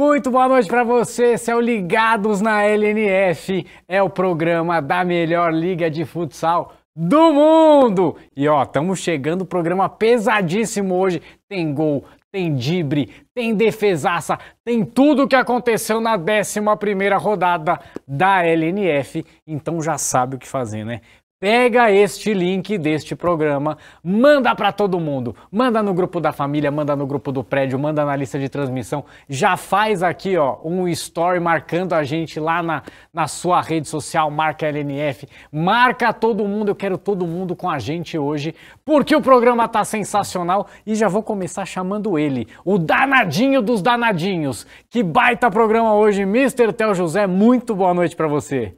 Muito boa noite para você, esse Ligados na LNF, é o programa da melhor liga de futsal do mundo. E ó, estamos chegando, programa pesadíssimo hoje, tem gol, tem dibre, tem defesaça, tem tudo o que aconteceu na 11ª rodada da LNF, então já sabe o que fazer, né? Pega este link deste programa, manda para todo mundo, manda no grupo da família, manda no grupo do prédio, manda na lista de transmissão, já faz aqui ó um story marcando a gente lá na, na sua rede social, marca LNF, marca todo mundo, eu quero todo mundo com a gente hoje, porque o programa tá sensacional e já vou começar chamando ele, o danadinho dos danadinhos. Que baita programa hoje, Mr. Tel José, muito boa noite para você.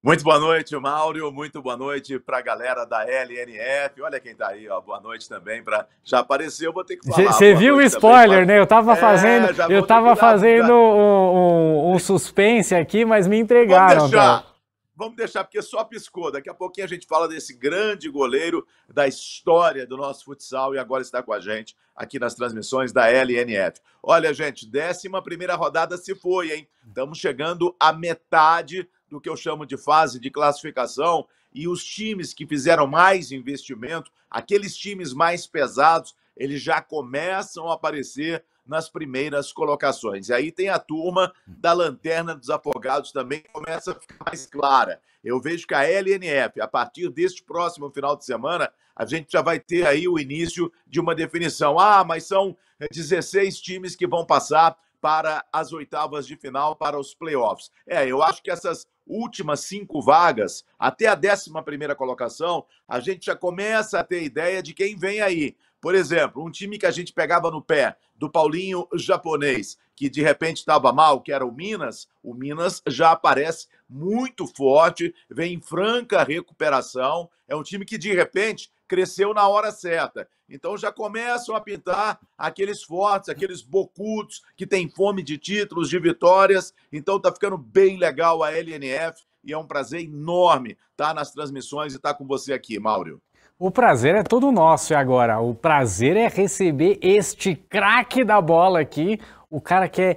Muito boa noite, Mauro. Muito boa noite para a galera da LNF. Olha quem está aí, ó. Boa noite também para. Já apareceu, vou ter que falar. Você viu o spoiler, também, né? Eu estava é, fazendo, é, eu tava fazendo um, um, um, suspense aqui, mas me entregaram. Vamos deixar, tá? vamos deixar, porque só piscou. Daqui a pouquinho a gente fala desse grande goleiro da história do nosso futsal e agora está com a gente aqui nas transmissões da LNF. Olha, gente, décima primeira rodada se foi, hein? Estamos chegando à metade do que eu chamo de fase de classificação, e os times que fizeram mais investimento, aqueles times mais pesados, eles já começam a aparecer nas primeiras colocações. E aí tem a turma da lanterna dos afogados também que começa a ficar mais clara. Eu vejo que a LNF, a partir deste próximo final de semana, a gente já vai ter aí o início de uma definição. Ah, mas são 16 times que vão passar para as oitavas de final, para os playoffs. É, eu acho que essas últimas cinco vagas, até a décima primeira colocação, a gente já começa a ter ideia de quem vem aí. Por exemplo, um time que a gente pegava no pé do Paulinho japonês, que de repente estava mal, que era o Minas, o Minas já aparece muito forte, vem em franca recuperação. É um time que de repente cresceu na hora certa. Então já começam a pintar aqueles fortes, aqueles bocudos que têm fome de títulos, de vitórias. Então tá ficando bem legal a LNF e é um prazer enorme estar tá nas transmissões e estar tá com você aqui, Mauro. O prazer é todo nosso e agora. O prazer é receber este craque da bola aqui, o cara que é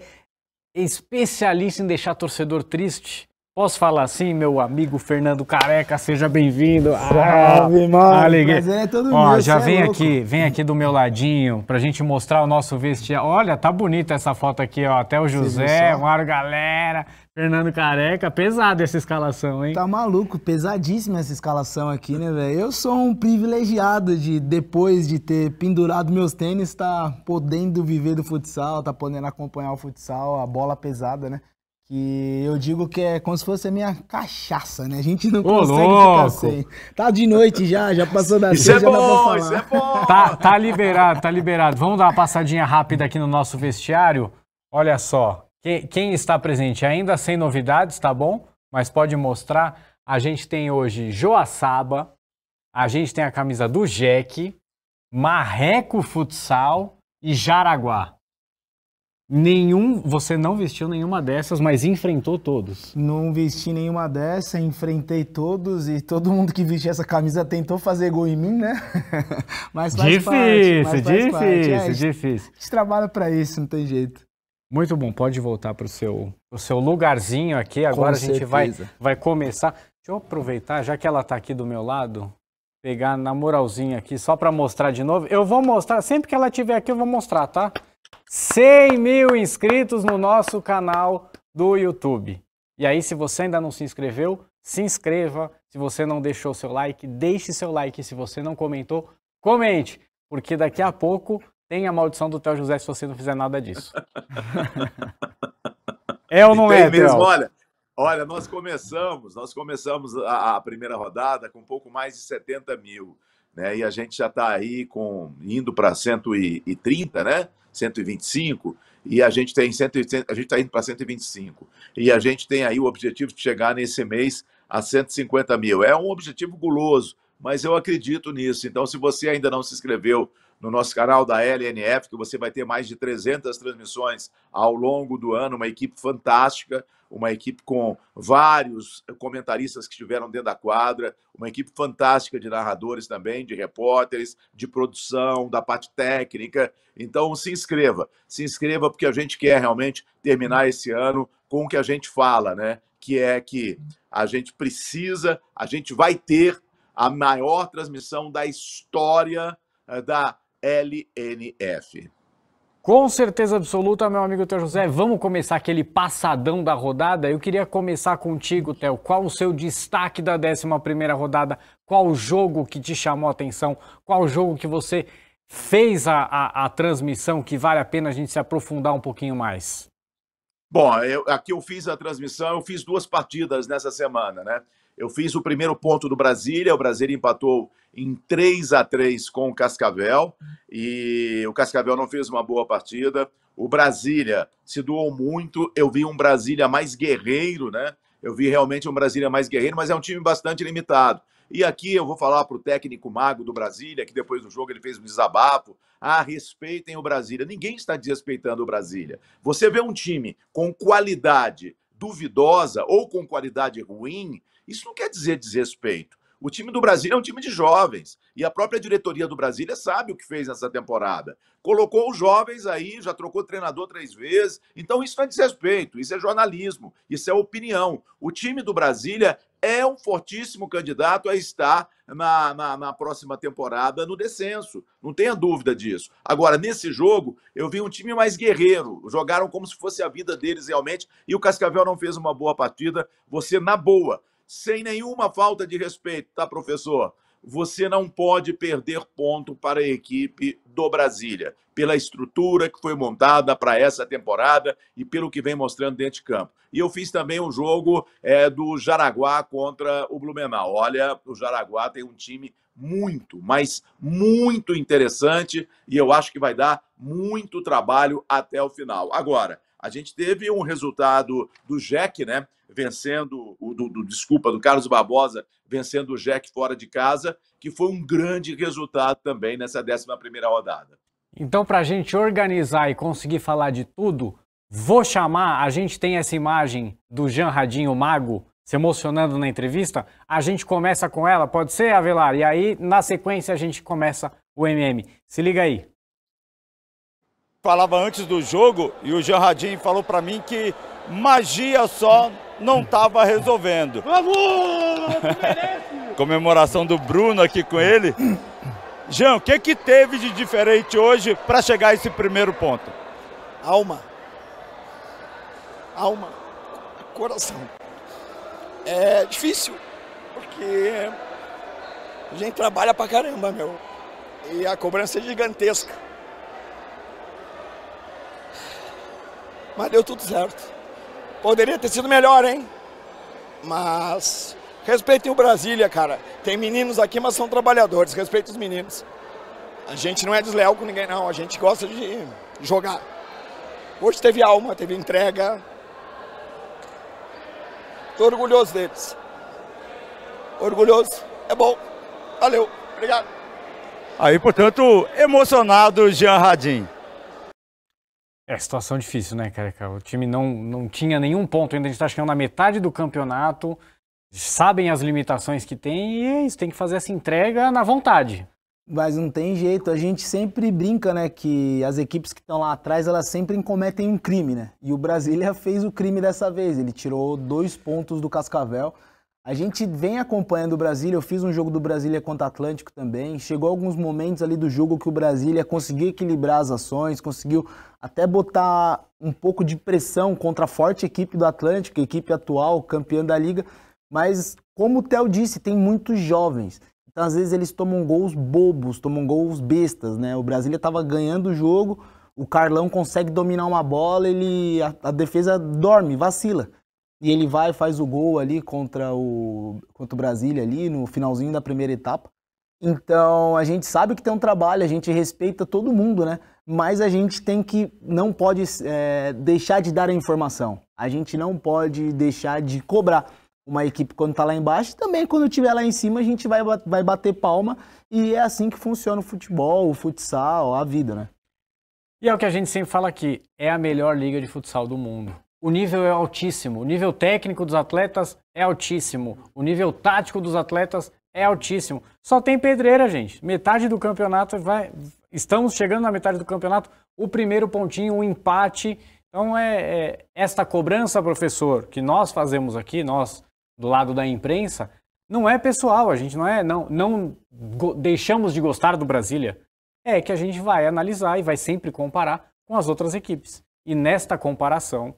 especialista em deixar torcedor triste Posso falar assim, meu amigo Fernando Careca, seja bem-vindo. Ah, Salve, ah, mano. Alegria. é todo Ó, meu, já é vem é aqui, vem aqui do meu ladinho pra gente mostrar o nosso vestiário. Olha, tá bonita essa foto aqui, ó. Até o José, Mário Galera, Fernando Careca. Pesada essa escalação, hein? Tá maluco, pesadíssima essa escalação aqui, né, velho? Eu sou um privilegiado de, depois de ter pendurado meus tênis, tá podendo viver do futsal, tá podendo acompanhar o futsal, a bola pesada, né? que eu digo que é como se fosse a minha cachaça, né? A gente não Ô, consegue louco. ficar sem. Tá de noite já, já passou da isso é bom, Isso é bom, tá, tá liberado, tá liberado. Vamos dar uma passadinha rápida aqui no nosso vestiário. Olha só, quem, quem está presente ainda sem novidades, tá bom? Mas pode mostrar. A gente tem hoje Joaçaba, a gente tem a camisa do Jack, Marreco Futsal e Jaraguá. Nenhum, você não vestiu nenhuma dessas, mas enfrentou todos. Não vesti nenhuma dessa, enfrentei todos e todo mundo que vestiu essa camisa tentou fazer gol em mim, né? mas faz difícil, parte, mas faz difícil, parte. É, difícil. A gente trabalha para isso, não tem jeito. Muito bom, pode voltar para o seu, pro seu lugarzinho aqui. Agora Com a gente vai, vai começar. Deixa eu aproveitar, já que ela está aqui do meu lado, pegar na moralzinha aqui só para mostrar de novo. Eu vou mostrar, sempre que ela estiver aqui eu vou mostrar, tá? 100 mil inscritos no nosso canal do YouTube. E aí, se você ainda não se inscreveu, se inscreva. Se você não deixou seu like, deixe seu like. Se você não comentou, comente, porque daqui a pouco tem a maldição do Théo José se você não fizer nada disso. é ou não é, mesmo, Olha, olha, nós começamos, nós começamos a, a primeira rodada com um pouco mais de 70 mil. Né, e a gente já está aí com indo para 130, né? 125 e a gente tem 100, a gente está indo para 125 e a gente tem aí o objetivo de chegar nesse mês a 150 mil. É um objetivo guloso, mas eu acredito nisso. Então, se você ainda não se inscreveu no nosso canal da LNF, que você vai ter mais de 300 transmissões ao longo do ano, uma equipe fantástica uma equipe com vários comentaristas que estiveram dentro da quadra, uma equipe fantástica de narradores também, de repórteres, de produção, da parte técnica. Então se inscreva, se inscreva porque a gente quer realmente terminar esse ano com o que a gente fala, né? Que é que a gente precisa, a gente vai ter a maior transmissão da história eh, da LNF. Com certeza absoluta, meu amigo Teo José. Vamos começar aquele passadão da rodada. Eu queria começar contigo, Theo. Qual o seu destaque da 11 rodada? Qual o jogo que te chamou a atenção? Qual o jogo que você fez a, a, a, transmissão que vale a pena a gente se aprofundar um pouquinho mais? Bom, eu, aqui eu fiz a transmissão, eu fiz duas partidas nessa semana, né? Eu fiz o primeiro ponto do Brasília, o Brasília empatou em 3 a 3 com o Cascavel e o Cascavel não fez uma boa partida. O Brasília se doou muito, eu vi um Brasília mais guerreiro, né? Eu vi realmente um Brasília mais guerreiro, mas é um time bastante limitado. E aqui eu vou falar para o técnico mago do Brasília, que depois do jogo ele fez um desabafo. Ah, respeitem o Brasília. Ninguém está desrespeitando o Brasília. Você vê um time com qualidade duvidosa ou com qualidade ruim, isso não quer dizer desrespeito. O time do Brasil é um time de jovens. E a própria diretoria do Brasília é sabe o que fez nessa temporada. Colocou os jovens aí, já trocou treinador três vezes. Então isso não é desrespeito, isso é jornalismo, isso é opinião. O time do Brasília é um fortíssimo candidato a estar na, na, na próxima temporada no descenso. Não tenha dúvida disso. Agora, nesse jogo, eu vi um time mais guerreiro. Jogaram como se fosse a vida deles realmente. E o Cascavel não fez uma boa partida. Você, na boa, sem nenhuma falta de respeito, tá, professor? Você não pode perder ponto para a equipe do Brasília, pela estrutura que foi montada para essa temporada e pelo que vem mostrando dentro de campo. E eu fiz também um jogo é, do Jaraguá contra o Blumenau. Olha, o Jaraguá tem um time muito, mas muito interessante e eu acho que vai dar muito trabalho até o final. Agora, a gente teve um resultado do Jack, né? Vencendo o do, do, desculpa, do Carlos Barbosa, vencendo o Jack fora de casa, que foi um grande resultado também nessa 11 primeira rodada. Então, para a gente organizar e conseguir falar de tudo, vou chamar. A gente tem essa imagem do Jean Radinho Mago se emocionando na entrevista. A gente começa com ela, pode ser, Avelar? E aí, na sequência, a gente começa o MM. Se liga aí falava antes do jogo e o Jean Radim falou para mim que magia só não estava resolvendo. Vamos! Comemoração do Bruno aqui com ele. Jean, o que, que teve de diferente hoje para chegar a esse primeiro ponto? Alma. Alma. Coração. É difícil, porque a gente trabalha pra caramba, meu. E a cobrança é gigantesca. mas deu tudo certo. Poderia ter sido melhor, hein? Mas respeitem o Brasília, cara. Tem meninos aqui, mas são trabalhadores. Respeitem os meninos. A gente não é desleal com ninguém, não. A gente gosta de jogar. Hoje teve alma, teve entrega. Estou orgulhoso deles. Orgulhoso. É bom. Valeu. Obrigado. Aí, portanto, emocionado Jean Radim. É situação difícil, né, Careca? O time não, não tinha nenhum ponto ainda. A gente está chegando na metade do campeonato. Sabem as limitações que tem e é isso, tem que fazer essa entrega na vontade. Mas não tem jeito, a gente sempre brinca, né, que as equipes que estão lá atrás, elas sempre cometem um crime, né? E o Brasília fez o crime dessa vez, ele tirou dois pontos do Cascavel, a gente vem acompanhando o Brasília. Eu fiz um jogo do Brasília contra o Atlântico também. Chegou alguns momentos ali do jogo que o Brasília conseguiu equilibrar as ações, conseguiu até botar um pouco de pressão contra a forte equipe do Atlântico, equipe atual, campeã da liga. Mas, como o Theo disse, tem muitos jovens. Então, às vezes, eles tomam gols bobos, tomam gols bestas, né? O Brasília estava ganhando o jogo, o Carlão consegue dominar uma bola, ele a, a defesa dorme, vacila. E ele vai, faz o gol ali contra o, contra o Brasília ali, no finalzinho da primeira etapa. Então, a gente sabe que tem um trabalho, a gente respeita todo mundo, né? Mas a gente tem que, não pode é, deixar de dar a informação. A gente não pode deixar de cobrar uma equipe quando está lá embaixo. Também quando estiver lá em cima, a gente vai, vai bater palma. E é assim que funciona o futebol, o futsal, a vida, né? E é o que a gente sempre fala aqui, é a melhor liga de futsal do mundo o nível é altíssimo, o nível técnico dos atletas é altíssimo, o nível tático dos atletas é altíssimo. Só tem pedreira, gente. Metade do campeonato vai. Estamos chegando na metade do campeonato, o primeiro pontinho, um empate. Então é, é esta cobrança, professor, que nós fazemos aqui, nós do lado da imprensa, não é pessoal. A gente não é, não, não deixamos de gostar do Brasília. É que a gente vai analisar e vai sempre comparar com as outras equipes. E nesta comparação,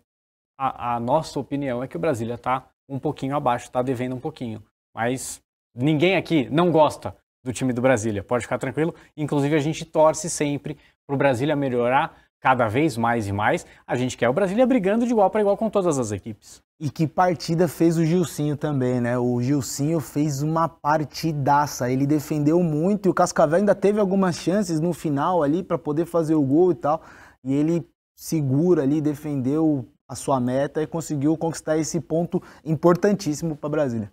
a, a nossa opinião é que o Brasília está um pouquinho abaixo, está devendo um pouquinho. Mas ninguém aqui não gosta do time do Brasília, pode ficar tranquilo. Inclusive, a gente torce sempre para o Brasília melhorar cada vez mais e mais. A gente quer o Brasília brigando de igual para igual com todas as equipes. E que partida fez o Gilcinho também, né? O Gilcinho fez uma partidaça. Ele defendeu muito e o Cascavel ainda teve algumas chances no final ali para poder fazer o gol e tal. E ele segura ali, defendeu a sua meta e conseguiu conquistar esse ponto importantíssimo para Brasília.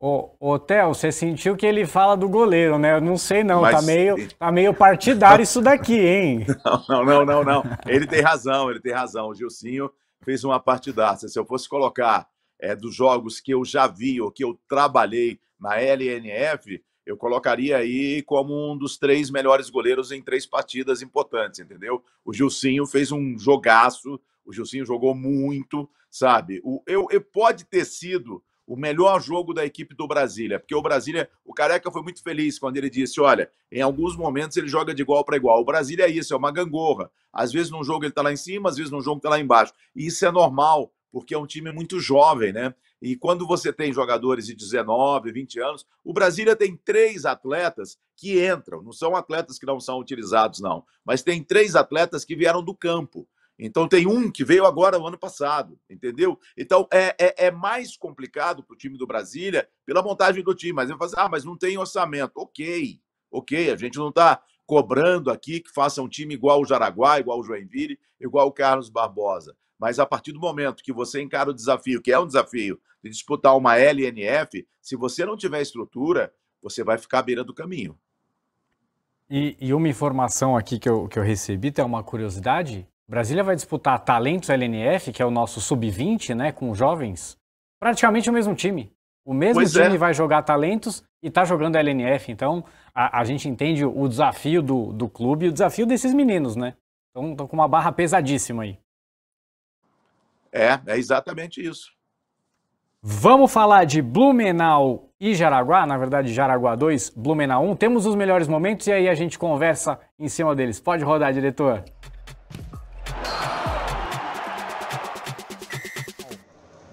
Ô, ô Theo, você sentiu que ele fala do goleiro, né? Eu não sei não, tá Mas... tá, meio, tá meio partidário isso daqui, hein? Não, não, não, não, Ele tem razão, ele tem razão. O Gilcinho fez uma partidária. Se eu fosse colocar é, dos jogos que eu já vi ou que eu trabalhei na LNF, eu colocaria aí como um dos três melhores goleiros em três partidas importantes, entendeu? O Gilcinho fez um jogaço o Gilzinho jogou muito, sabe? O, eu, eu, pode ter sido o melhor jogo da equipe do Brasília, porque o Brasília, o Careca foi muito feliz quando ele disse, olha, em alguns momentos ele joga de igual para igual. O Brasília é isso, é uma gangorra. Às vezes num jogo ele está lá em cima, às vezes num jogo está lá embaixo. E isso é normal, porque é um time muito jovem, né? E quando você tem jogadores de 19, 20 anos, o Brasília tem três atletas que entram, não são atletas que não são utilizados, não, mas tem três atletas que vieram do campo. Então tem um que veio agora o ano passado, entendeu? Então é, é, é mais complicado para o time do Brasília pela montagem do time. Mas ele faço, ah, mas não tem orçamento. Ok, ok, a gente não está cobrando aqui que faça um time igual o Jaraguá, igual o Joinville, igual o Carlos Barbosa. Mas a partir do momento que você encara o desafio, que é um desafio de disputar uma LNF, se você não tiver estrutura, você vai ficar à beira do caminho. E, e uma informação aqui que eu, que eu recebi, tem uma curiosidade, Brasília vai disputar Talentos LNF, que é o nosso sub-20, né, com jovens, praticamente o mesmo time. O mesmo pois time é. vai jogar Talentos e está jogando LNF. Então, a, a, gente entende o desafio do, do clube e o desafio desses meninos, né? Estão com uma barra pesadíssima aí. É, é exatamente isso. Vamos falar de Blumenau e Jaraguá, na verdade Jaraguá 2, Blumenau 1. Temos os melhores momentos e aí a gente conversa em cima deles. Pode rodar, diretor.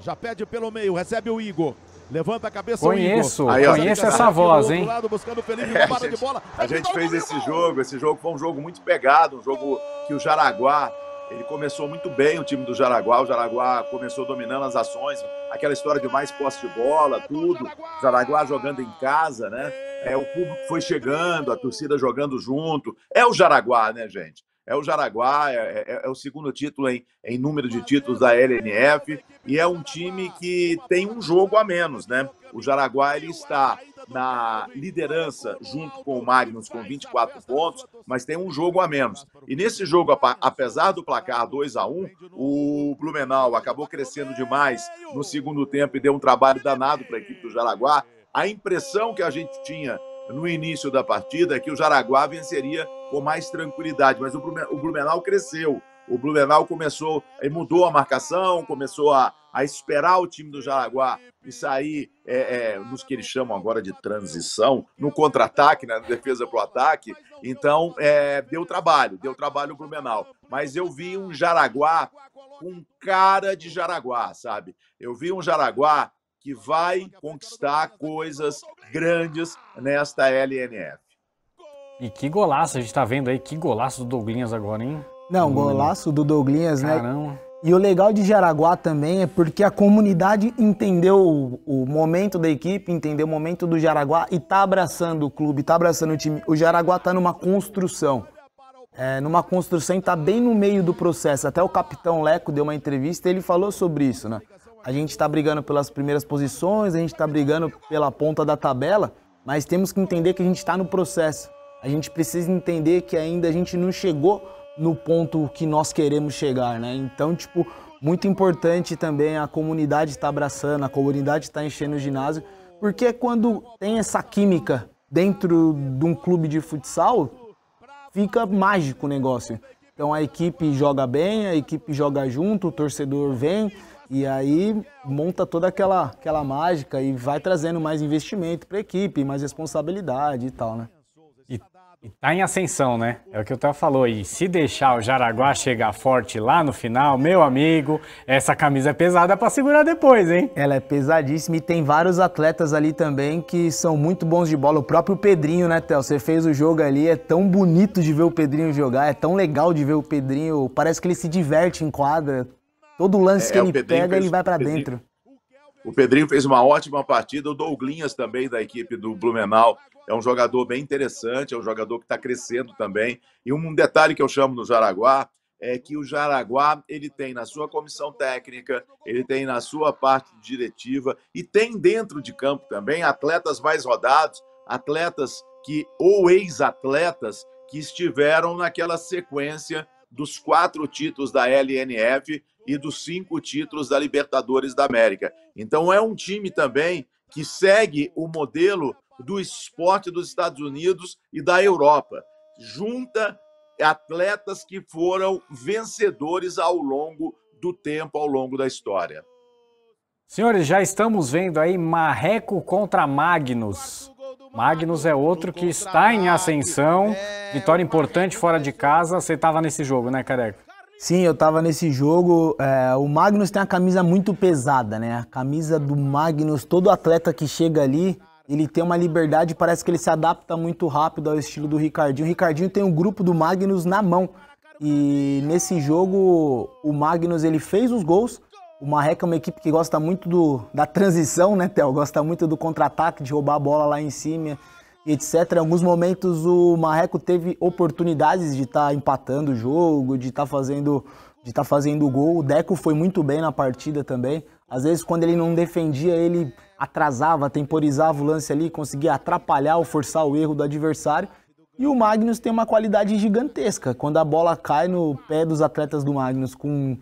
Já pede pelo meio, recebe o Igor. Levanta a cabeça conheço, Aí, conheço essa voz, hein? Lado, Felipe, é, a gente, bola, a gente fez esse gol. jogo, esse jogo foi um jogo muito pegado, um jogo que o Jaraguá, ele começou muito bem o time do Jaraguá, o Jaraguá começou dominando as ações, aquela história de mais posse de bola, tudo, o Jaraguá jogando em casa, né? É, o público foi chegando, a torcida jogando junto, é o Jaraguá, né, gente? é o Jaraguá, é, é, é, é o segundo título em, em, número de títulos da LNF, e é um time que tem um jogo a menos, né? O Jaraguá ele está na liderança junto com o Magnus com 24 pontos, mas tem um jogo a menos. E nesse jogo, apesar do placar 2 a 1, o Blumenau acabou crescendo demais no segundo tempo e deu um trabalho danado para a equipe do Jaraguá. A impressão que a gente tinha no início da partida é que o Jaraguá venceria com mais tranquilidade, mas o Blumenau cresceu. O Blumenau começou, eh, mudou a marcação, começou a, a esperar o time do Jaraguá e sair é, é, nos que eles chamam agora de transição, no contra-ataque, né, na defesa para o ataque. Então, é, deu trabalho, deu trabalho o Blumenau. Mas eu vi um Jaraguá com cara de Jaraguá, sabe? Eu vi um Jaraguá que vai conquistar coisas grandes nesta LNF. E que golaço, a gente tá vendo aí, que golaço do Douglinhas agora, hein? Não, golaço do Douglinhas, né? Caramba. E o legal de Jaraguá também é porque a comunidade entendeu o, o, momento da equipe, entendeu o momento do Jaraguá e tá abraçando o clube, tá abraçando o time. O Jaraguá tá numa construção. É, numa construção e tá bem no meio do processo. Até o capitão Leco deu uma entrevista e ele falou sobre isso, né? A gente está brigando pelas primeiras posições, a gente está brigando pela ponta da tabela, mas temos que entender que a gente está no processo. A gente precisa entender que ainda a gente não chegou no ponto que nós queremos chegar, né? Então, tipo, muito importante também a comunidade estar tá abraçando, a comunidade estar tá enchendo o ginásio, porque é quando tem essa química dentro de um clube de futsal, fica mágico o negócio. Então a equipe joga bem, a equipe joga junto, o torcedor vem, e aí monta toda aquela, aquela mágica e vai trazendo mais investimento para a equipe, mais responsabilidade e tal, né? E, e tá em ascensão, né? É o que o Théo falou. E se deixar o Jaraguá chegar forte lá no final, meu amigo, essa camisa é pesada para segurar depois, hein? Ela é pesadíssima e tem vários atletas ali também que são muito bons de bola. O próprio Pedrinho, né, Théo? Você fez o jogo ali, é tão bonito de ver o Pedrinho jogar, é tão legal de ver o Pedrinho. Parece que ele se diverte em quadra. Todo lance é, que é, ele pega, fez, ele vai para dentro. O Pedrinho fez uma ótima partida, o Douglinhas também da equipe do Blumenau é um jogador bem interessante, é um jogador que está crescendo também. E um detalhe que eu chamo no Jaraguá é que o Jaraguá ele tem na sua comissão técnica, ele tem na sua parte diretiva e tem dentro de campo também atletas mais rodados, atletas que ou ex-atletas que estiveram naquela sequência dos quatro títulos da LNF e dos cinco títulos da Libertadores da América. Então é um time também que segue o modelo do esporte dos Estados Unidos e da Europa. Junta atletas que foram vencedores ao longo do tempo, ao longo da história. Senhores, já estamos vendo aí Marreco contra Magnus. Magnus é outro que está em ascensão. É, Vitória importante fora de casa. Você estava nesse jogo, né, Careca? Sim, eu tava nesse jogo. É, o Magnus tem a camisa muito pesada, né? A camisa do Magnus, todo atleta que chega ali, ele tem uma liberdade, parece que ele se adapta muito rápido ao estilo do Ricardinho. O Ricardinho tem o um grupo do Magnus na mão. E nesse jogo, o Magnus ele fez os gols. O Marreca é uma equipe que gosta muito do, da transição, né, Theo? Gosta muito do contra-ataque, de roubar a bola lá em cima e etc. Em alguns momentos o Marreco teve oportunidades de estar tá empatando o jogo, de estar tá fazendo de estar tá fazendo gol. O Deco foi muito bem na partida também. Às vezes quando ele não defendia, ele atrasava, temporizava o lance ali, conseguia atrapalhar ou forçar o erro do adversário. E o Magnus tem uma qualidade gigantesca. Quando a bola cai no pé dos atletas do Magnus com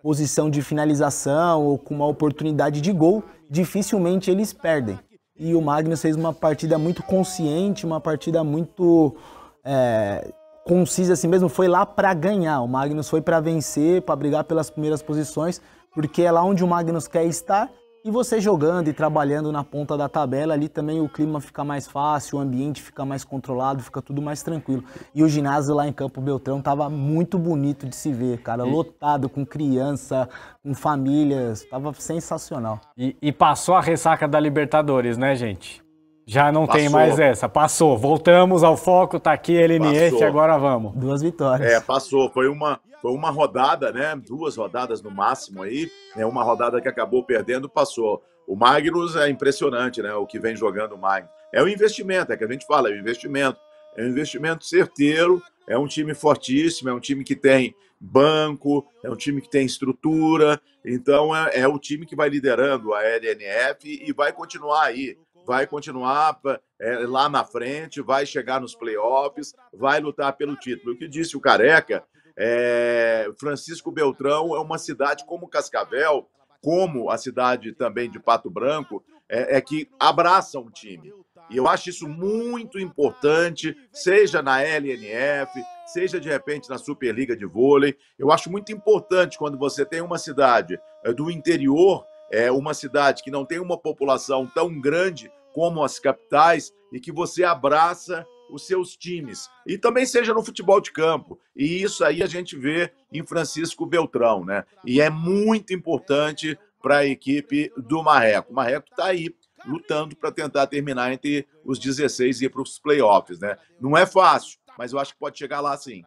posição de finalização ou com uma oportunidade de gol, dificilmente eles perdem e o Magnus fez uma partida muito consciente, uma partida muito é, concisa assim mesmo, foi lá para ganhar. O Magnus foi para vencer, para brigar pelas primeiras posições, porque é lá onde o Magnus quer estar e você jogando e trabalhando na ponta da tabela, ali também o clima fica mais fácil, o ambiente fica mais controlado, fica tudo mais tranquilo. E o ginásio lá em Campo Beltrão tava muito bonito de se ver, cara, e... lotado com criança, com famílias, tava sensacional. E, e, passou a ressaca da Libertadores, né, gente? Já não Passou. tem mais essa. Passou. Voltamos ao foco, tá aqui ele Passou. agora vamos. Duas vitórias. É, passou. Foi uma, foi uma rodada, né? Duas rodadas no máximo aí. Né? Uma rodada que acabou perdendo, passou. O Magnus é impressionante, né? O que vem jogando o Magnus. É o investimento, é que a gente fala, é o investimento. É um investimento certeiro, é um time fortíssimo, é um time que tem banco, é um time que tem estrutura. Então é, é o time que vai liderando a LNF e vai continuar aí. Vai continuar é, lá na frente, vai chegar nos playoffs, vai lutar pelo título. O que disse o Careca é, Francisco Beltrão é uma cidade como Cascavel, como a cidade também de Pato Branco, é, é que abraça um time. E eu acho isso muito importante, seja na LNF, seja de repente na Superliga de Vôlei. Eu acho muito importante quando você tem uma cidade é, do interior, é uma cidade que não tem uma população tão grande como as capitais e que você abraça os seus times e também seja no futebol de campo. E isso aí a gente vê em Francisco Beltrão, né? E é muito importante para a equipe do Marreco. O Marreco está aí lutando para tentar terminar entre os 16 e ir para os playoffs, né? Não é fácil, mas eu acho que pode chegar lá sim.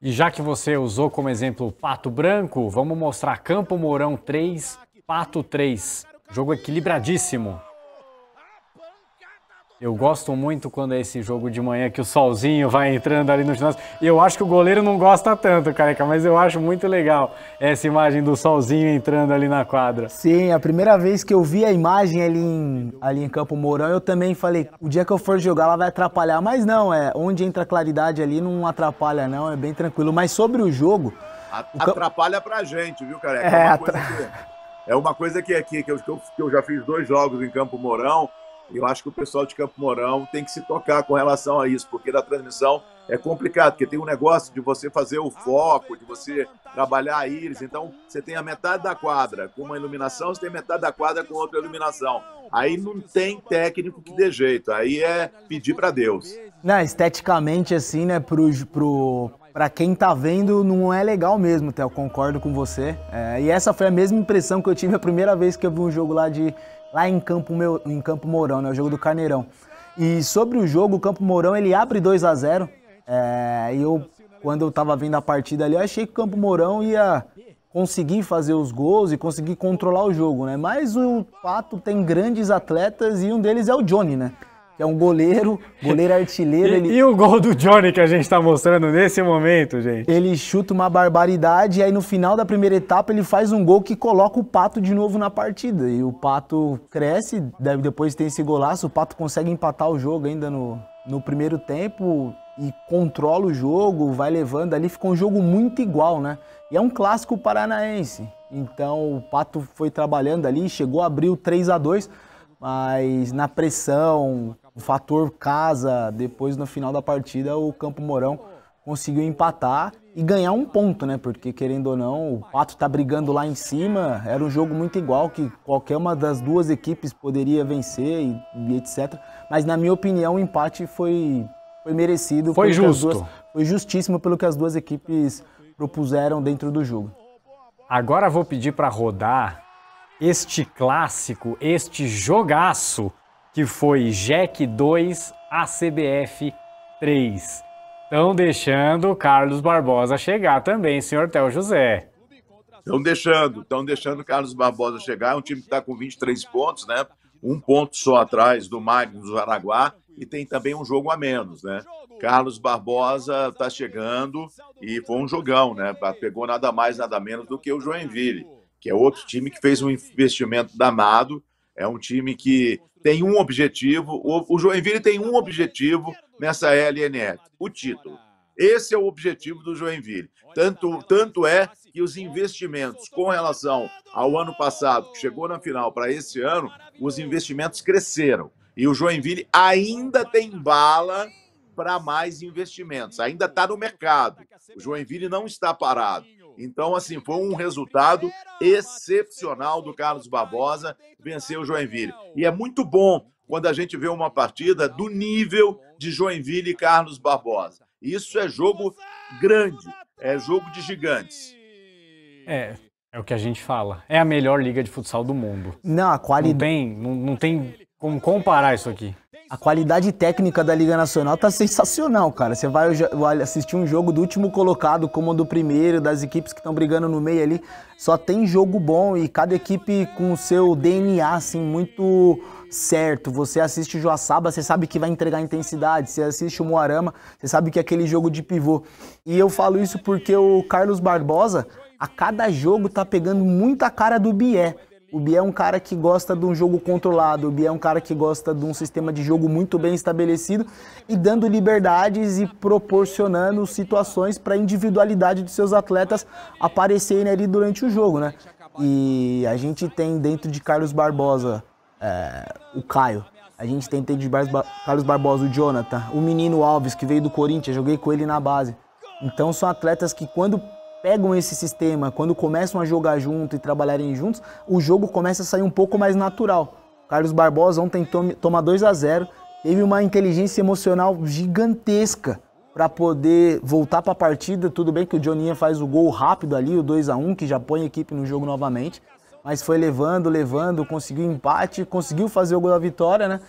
E já que você usou como exemplo o Pato Branco, vamos mostrar Campo Mourão 3, Pato 3. Jogo equilibradíssimo. Eu gosto muito quando é esse jogo de manhã que o solzinho vai entrando ali no ginásio. Eu acho que o goleiro não gosta tanto, careca, mas eu acho muito legal essa imagem do solzinho entrando ali na quadra. Sim, a primeira vez que eu vi a imagem ali em, ali em Campo Mourão, eu também falei, o dia que eu for jogar ela vai atrapalhar, mas não, é onde entra a claridade ali não atrapalha não, é bem tranquilo. Mas sobre o jogo... Atrapalha pra gente, viu, careca? É, é uma coisa, que, é uma coisa que, aqui, que, eu, que eu já fiz dois jogos em Campo Mourão, eu acho que o pessoal de Campo Mourão tem que se tocar com relação a isso, porque da transmissão é complicado, porque tem um negócio de você fazer o foco, de você trabalhar a íris. Então, você tem a metade da quadra com uma iluminação, você tem metade da quadra com outra iluminação. Aí não tem técnico que dê jeito, aí é pedir para Deus. Não, esteticamente, assim, né, pro, pro, para quem tá vendo, não é legal mesmo, Theo, concordo com você. É, e essa foi a mesma impressão que eu tive a primeira vez que eu vi um jogo lá de, lá em Campo, Meu, em Campo Mourão, né? O jogo do Carneirão. E sobre o jogo, o Campo Mourão ele abre 2 a 0 é, E eu, quando eu tava vendo a partida ali, achei que o Campo Mourão ia conseguir fazer os gols e conseguir controlar o jogo, né? Mas o Pato tem grandes atletas e um deles é o Johnny, né? é um goleiro, goleiro artilheiro. e, ele... e, o gol do Johnny que a gente está mostrando nesse momento, gente? Ele chuta uma barbaridade e aí no final da primeira etapa ele faz um gol que coloca o Pato de novo na partida. E o Pato cresce, depois tem esse golaço, o Pato consegue empatar o jogo ainda no, no primeiro tempo e controla o jogo, vai levando ali, ficou um jogo muito igual, né? E é um clássico paranaense. Então o Pato foi trabalhando ali, chegou a abrir o 3 a 2 mas na pressão, o fator casa, depois no final da partida o Campo Mourão conseguiu empatar e ganhar um ponto, né? Porque querendo ou não, o Pato tá brigando lá em cima, era um jogo muito igual que qualquer uma das duas equipes poderia vencer e, e etc. Mas na minha opinião, o empate foi foi merecido, foi justo. Duas, foi justíssimo pelo que as duas equipes propuseram dentro do jogo. Agora vou pedir para rodar este clássico, este jogaço que foi Jack 2, ACBF 3. Estão deixando Carlos Barbosa chegar também, senhor Tel José. Estão deixando, estão deixando Carlos Barbosa chegar. É um time que está com 23 pontos, né? Um ponto só atrás do Magnus do Araguá e tem também um jogo a menos, né? Carlos Barbosa está chegando e foi um jogão, né? Pegou nada mais, nada menos do que o Joinville, que é outro time que fez um investimento danado é um time que tem um objetivo. O, o Joinville tem um objetivo nessa LNL, o título. Esse é o objetivo do Joinville. Tanto, tanto é que os investimentos com relação ao ano passado, que chegou na final, para esse ano, os investimentos cresceram. E o Joinville ainda tem bala para mais investimentos, ainda está no mercado. O Joinville não está parado. Então, assim, foi um resultado excepcional do Carlos Barbosa vencer o Joinville. E é muito bom quando a gente vê uma partida do nível de Joinville e Carlos Barbosa. Isso é jogo grande, é jogo de gigantes. É, é o que a gente fala. É a melhor liga de futsal do mundo. Não, a qualidade. Não tem, não, não tem como comparar isso aqui? A qualidade técnica da Liga Nacional tá sensacional, cara. Você vai assistir um jogo do último colocado, como do primeiro, das equipes que estão brigando no meio ali. Só tem jogo bom e cada equipe com o seu DNA, assim, muito certo. Você assiste o Joaçaba, você sabe que vai entregar intensidade. Você assiste o Moarama, você sabe que é aquele jogo de pivô. E eu falo isso porque o Carlos Barbosa, a cada jogo, tá pegando muita cara do Bié. O Bia é um cara que gosta de um jogo controlado, o Bia é um cara que gosta de um sistema de jogo muito bem estabelecido e dando liberdades e proporcionando situações para a individualidade dos seus atletas aparecerem ali durante o jogo, né? E a gente tem dentro de Carlos Barbosa é, o Caio, a gente tem dentro de Carlos Barbosa o Jonathan, o menino Alves que veio do Corinthians, joguei com ele na base. Então são atletas que quando pegam esse sistema, quando começam a jogar junto e trabalharem juntos, o jogo começa a sair um pouco mais natural. Carlos Barbosa ontem toma 2 a 0 teve uma inteligência emocional gigantesca para poder voltar para a partida. Tudo bem que o Johninha faz o gol rápido ali, o 2 a 1 que já põe a equipe no jogo novamente, mas foi levando, levando, conseguiu empate, conseguiu fazer o gol da vitória, né?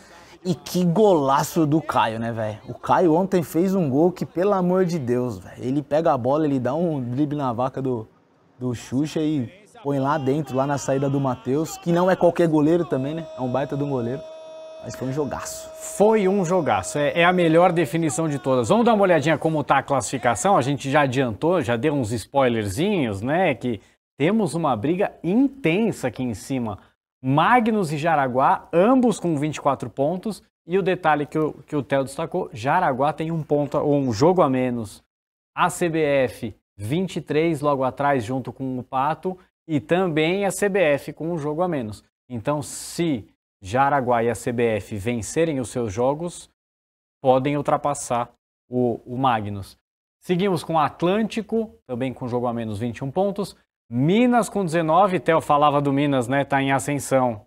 E que golaço do Caio, né, velho? O Caio ontem fez um gol que, pelo amor de Deus, velho. Ele pega a bola, ele dá um drible na vaca do, do Xuxa e põe lá dentro, lá na saída do Matheus, que não é qualquer goleiro também, né? É um baita de um goleiro. Mas foi um jogaço. Foi um jogaço. É, é, a melhor definição de todas. Vamos dar uma olhadinha como está a classificação. A gente já adiantou, já deu uns spoilerzinhos, né? Que temos uma briga intensa aqui em cima. Magnus e Jaraguá, ambos com 24 pontos. E o detalhe que, que o Theo destacou: Jaraguá tem um ponto ou um jogo a menos. A CBF 23 logo atrás, junto com o Pato, e também a CBF com um jogo a menos. Então, se Jaraguá e a CBF vencerem os seus jogos, podem ultrapassar o, o Magnus. Seguimos com o Atlântico, também com jogo a menos 21 pontos. Minas com 19, Theo falava do Minas, né? Tá em ascensão.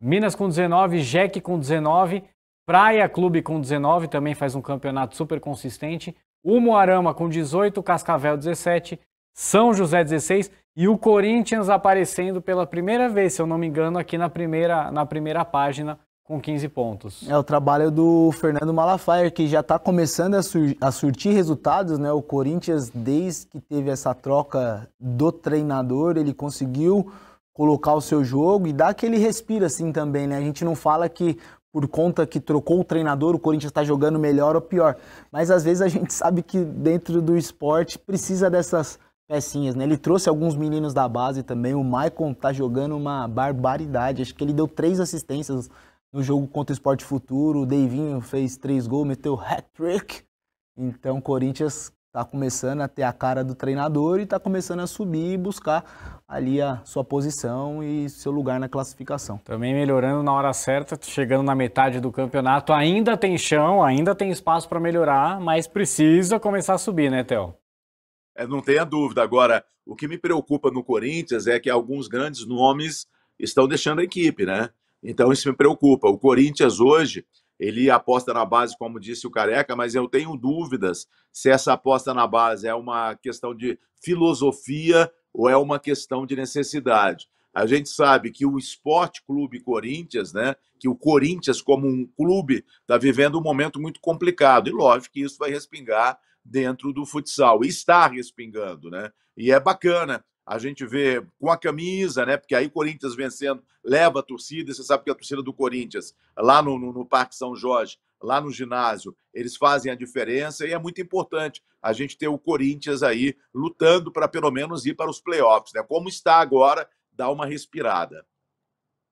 Minas com 19, Jack com 19, Praia Clube com 19, também faz um campeonato super consistente. Umuarama com 18, Cascavel 17, São José 16 e o Corinthians aparecendo pela primeira vez, se eu não me engano, aqui na primeira, na primeira página com 15 pontos. É o trabalho do Fernando Malafaia, que já está começando a, sur a, surtir resultados, né? O Corinthians, desde que teve essa troca do treinador, ele conseguiu colocar o seu jogo e dar aquele respiro assim também, né? A gente não fala que por conta que trocou o treinador, o Corinthians está jogando melhor ou pior. Mas às vezes a gente sabe que dentro do esporte precisa dessas pecinhas, né? Ele trouxe alguns meninos da base também. O Maicon tá jogando uma barbaridade. Acho que ele deu três assistências no jogo contra o Esporte Futuro, o Deivinho fez três gols, meteu hat-trick. Então, o Corinthians está começando a ter a cara do treinador e está começando a subir e buscar ali a sua posição e seu lugar na classificação. Também melhorando na hora certa, chegando na metade do campeonato, ainda tem chão, ainda tem espaço para melhorar, mas precisa começar a subir, né, Theo? É, não tenha dúvida. Agora, o que me preocupa no Corinthians é que alguns grandes nomes estão deixando a equipe, né? Então isso me preocupa. O Corinthians hoje, ele aposta na base, como disse o Careca, mas eu tenho dúvidas se essa aposta na base é uma questão de filosofia ou é uma questão de necessidade. A gente sabe que o Esporte Clube Corinthians, né, que o Corinthians como um clube está vivendo um momento muito complicado e lógico que isso vai respingar dentro do futsal. está respingando, né? E é bacana, a gente vê com a camisa, né? Porque aí o Corinthians vencendo leva a torcida. Você sabe que a torcida do Corinthians, lá no, no, no, Parque São Jorge, lá no ginásio, eles fazem a diferença e é muito importante a gente ter o Corinthians aí lutando para pelo menos ir para os playoffs, né? Como está agora, dá uma respirada.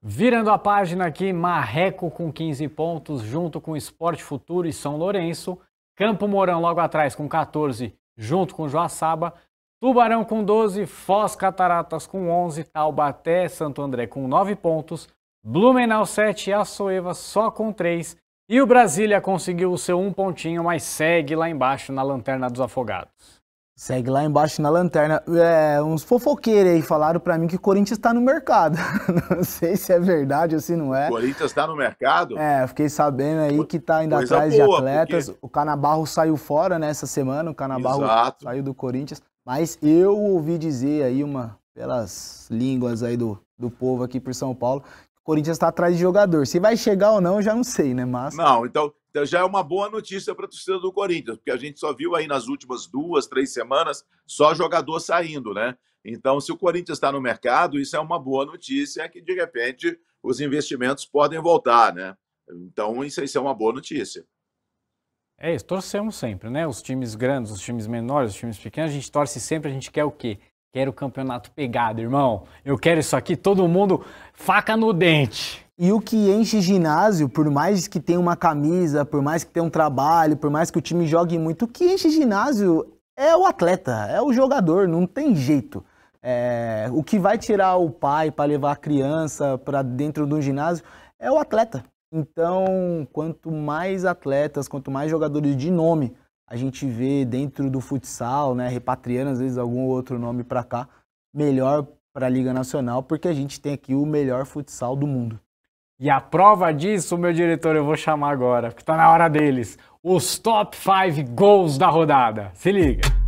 Virando a página aqui, Marreco com 15 pontos, junto com Esporte Futuro e São Lourenço. Campo Mourão logo atrás com 14, junto com Joaçaba. Tubarão com 12, Foz Cataratas com 11, Taubaté, Santo André com 9 pontos, Blumenau 7, Açoeva só com 3 e o Brasília conseguiu o seu um pontinho, mas segue lá embaixo na lanterna dos afogados. Segue lá embaixo na lanterna. É, uns fofoqueiros aí falaram para mim que o Corinthians tá no mercado. Não sei se é verdade ou se não é. O Corinthians tá no mercado? É, fiquei sabendo aí que tá ainda Coisa atrás boa, de atletas. Porque... O Canabarro saiu fora nessa né, semana. O Canabarro Exato. saiu do Corinthians. Mas eu ouvi dizer aí uma pelas línguas aí do, do povo aqui por São Paulo, o Corinthians está atrás de jogador. Se vai chegar ou não, eu já não sei, né, mas Não, então, então já é uma boa notícia para a torcida do Corinthians, porque a gente só viu aí nas últimas duas, três semanas só jogador saindo, né? Então, se o Corinthians está no mercado, isso é uma boa notícia, que de repente os investimentos podem voltar, né? Então, isso, isso é uma boa notícia. É isso, torcemos sempre, né? Os times grandes, os times menores, os times pequenos, a gente torce sempre, a gente quer o quê? Quero o campeonato pegado, irmão. Eu quero isso aqui, todo mundo faca no dente. E o que enche ginásio, por mais que tenha uma camisa, por mais que tenha um trabalho, por mais que o time jogue muito, o que enche ginásio é o atleta, é o jogador, não tem jeito. É, o que vai tirar o pai para levar a criança para dentro de um ginásio é o atleta. Então, quanto mais atletas, quanto mais jogadores de nome a gente vê dentro do futsal, né, repatriando às vezes algum outro nome para cá, melhor para a Liga Nacional, porque a gente tem aqui o melhor futsal do mundo. E a prova disso, meu diretor, eu vou chamar agora, porque está na hora deles. Os top 5 gols da rodada. Se liga.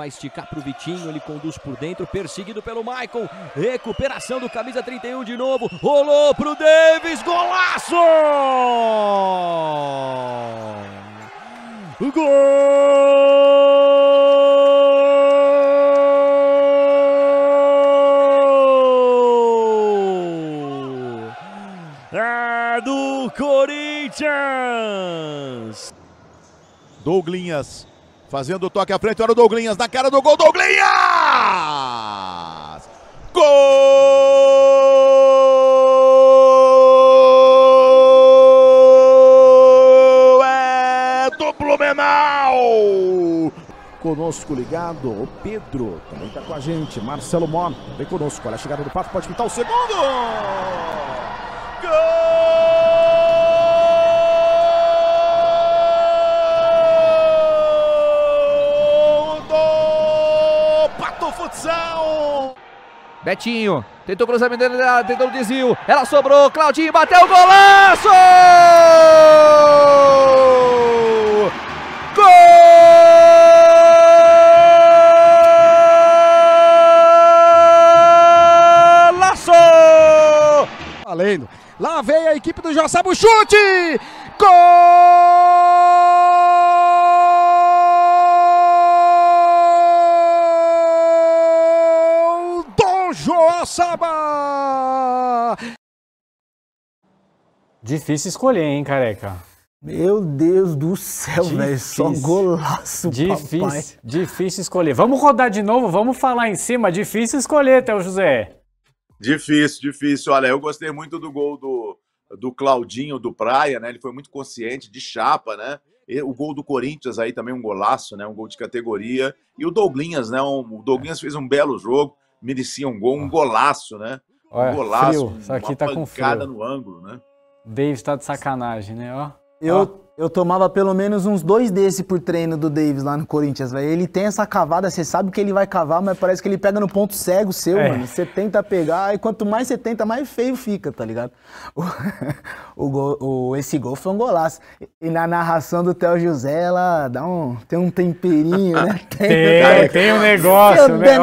vai esticar para o Vitinho, ele conduz por dentro, perseguido pelo Michael. Recuperação do camisa 31 de novo. Rolou para o Davis, golaço! Gol! É do Corinthians! Douglinhas Fazendo o toque à frente, olha o Douglinhas na cara do gol, Douglinhas! Gol! É do Blumenau! Conosco ligado, o Pedro também está com a gente, Marcelo Mon, vem conosco, olha a chegada do Pato, pode pintar o segundo! Gol! Betinho, tentou cruzamento, ah, tentou o desvio. Ela sobrou, Claudinho bateu, o golaço! Golaço! Valendo. Lá vem a equipe do Joçabo, chute! Gol! Saba. Difícil escolher, hein, careca? Meu Deus do céu, velho. Só golaço, Difícil, papai. difícil escolher. Vamos rodar de novo, vamos falar em cima. Difícil escolher, Théo José. Difícil, difícil. Olha, eu gostei muito do gol do, do Claudinho do Praia, né? Ele foi muito consciente, de chapa, né? E o gol do Corinthians aí também, um golaço, né? Um gol de categoria. E o Douglinhas, né? Um, o Douglinhas fez um belo jogo merecia um gol, um golaço, né? Olha, um golaço, frio. Isso aqui uma tá com frio. no ângulo, né? Davis tá de sacanagem, né? Ó. Eu, eu tomava pelo menos uns dois desse por treino do Davis lá no Corinthians, velho. Ele tem essa cavada, você sabe que ele vai cavar, mas parece que ele pega no ponto cego seu, é. mano. Você tenta pegar, e quanto mais você tenta, mais feio fica, tá ligado? O, o, gol, o esse gol foi um golaço. E na narração do Théo José, ela dá um, tem um temperinho, né? Tem, tem, tem um negócio, né?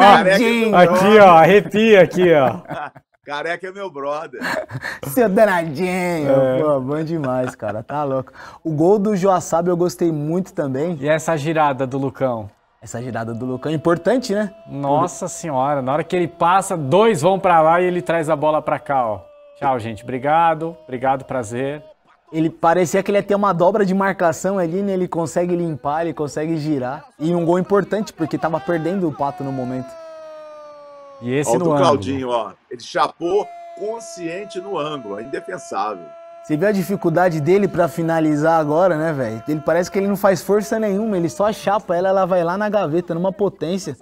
aqui, ó, arrepia aqui, ó. Careca é meu brother. Seu danadinho. É. Pô, bom demais, cara. Tá louco. O gol do Joaçaba eu gostei muito também. E essa girada do Lucão? Essa girada do Lucão é importante, né? Nossa senhora, na hora que ele passa, dois vão para lá e ele traz a bola para cá, ó. Tchau, gente. Obrigado. Obrigado, prazer. Ele parecia que ele ia ter uma dobra de marcação ali, né? Ele consegue limpar, ele consegue girar. E um gol importante, porque tava perdendo o pato no momento. E esse Olha no do Claudinho, ó. Ele chapou consciente no ângulo, é indefensável. Você vê a dificuldade dele para finalizar agora, né, velho? Ele parece que ele não faz força nenhuma, ele só chapa ela, ela vai lá na gaveta, numa potência.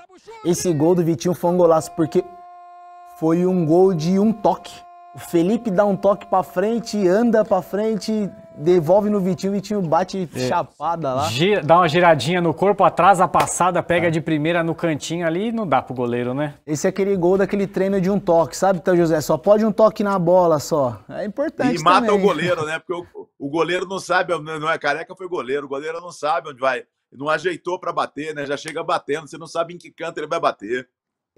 Esse gol do Vitinho foi um golaço, porque foi um gol de um toque. O Felipe dá um toque para frente, anda para frente, devolve no Vitinho, o Vitinho bate é. chapada lá. Gira, dá uma giradinha no corpo, atrás a passada, pega é. de primeira no cantinho ali e não dá pro goleiro, né? Esse é aquele gol daquele treino de um toque, sabe, então José? Só pode um toque na bola só. É importante. E mata também. o goleiro, né? Porque o, o, goleiro não sabe, não é careca, foi goleiro. O goleiro não sabe onde vai. Não ajeitou para bater, né? Já chega batendo, você não sabe em que canto ele vai bater.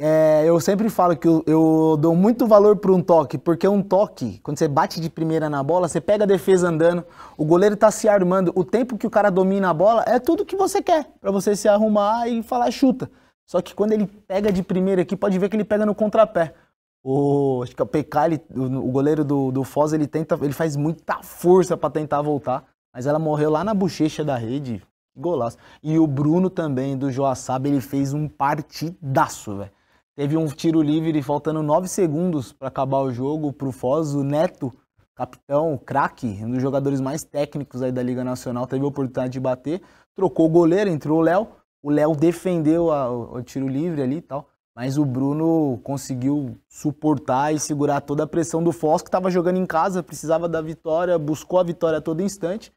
É, eu sempre falo que eu, eu dou muito valor para um toque, porque um toque, quando você bate de primeira na bola, você pega a defesa andando, o goleiro está se armando, o tempo que o cara domina a bola é tudo que você quer, para você se arrumar e falar chuta. Só que quando ele pega de primeira aqui, pode ver que ele pega no contrapé. O, acho que é o PK, ele, o, o, goleiro do, do Foz, ele tenta, ele faz muita força para tentar voltar, mas ela morreu lá na bochecha da rede. Golaço. E o Bruno também, do Joaçaba, ele fez um partidaço, velho Teve um tiro livre faltando 9 segundos para acabar o jogo para o Foz, o Neto, capitão, craque, um dos jogadores mais técnicos aí da Liga Nacional, teve a oportunidade de bater, trocou o goleiro, entrou o Léo, o Léo defendeu a, o tiro livre ali e tal, mas o Bruno conseguiu suportar e segurar toda a pressão do Foz, que estava jogando em casa, precisava da vitória, buscou a vitória a todo instante,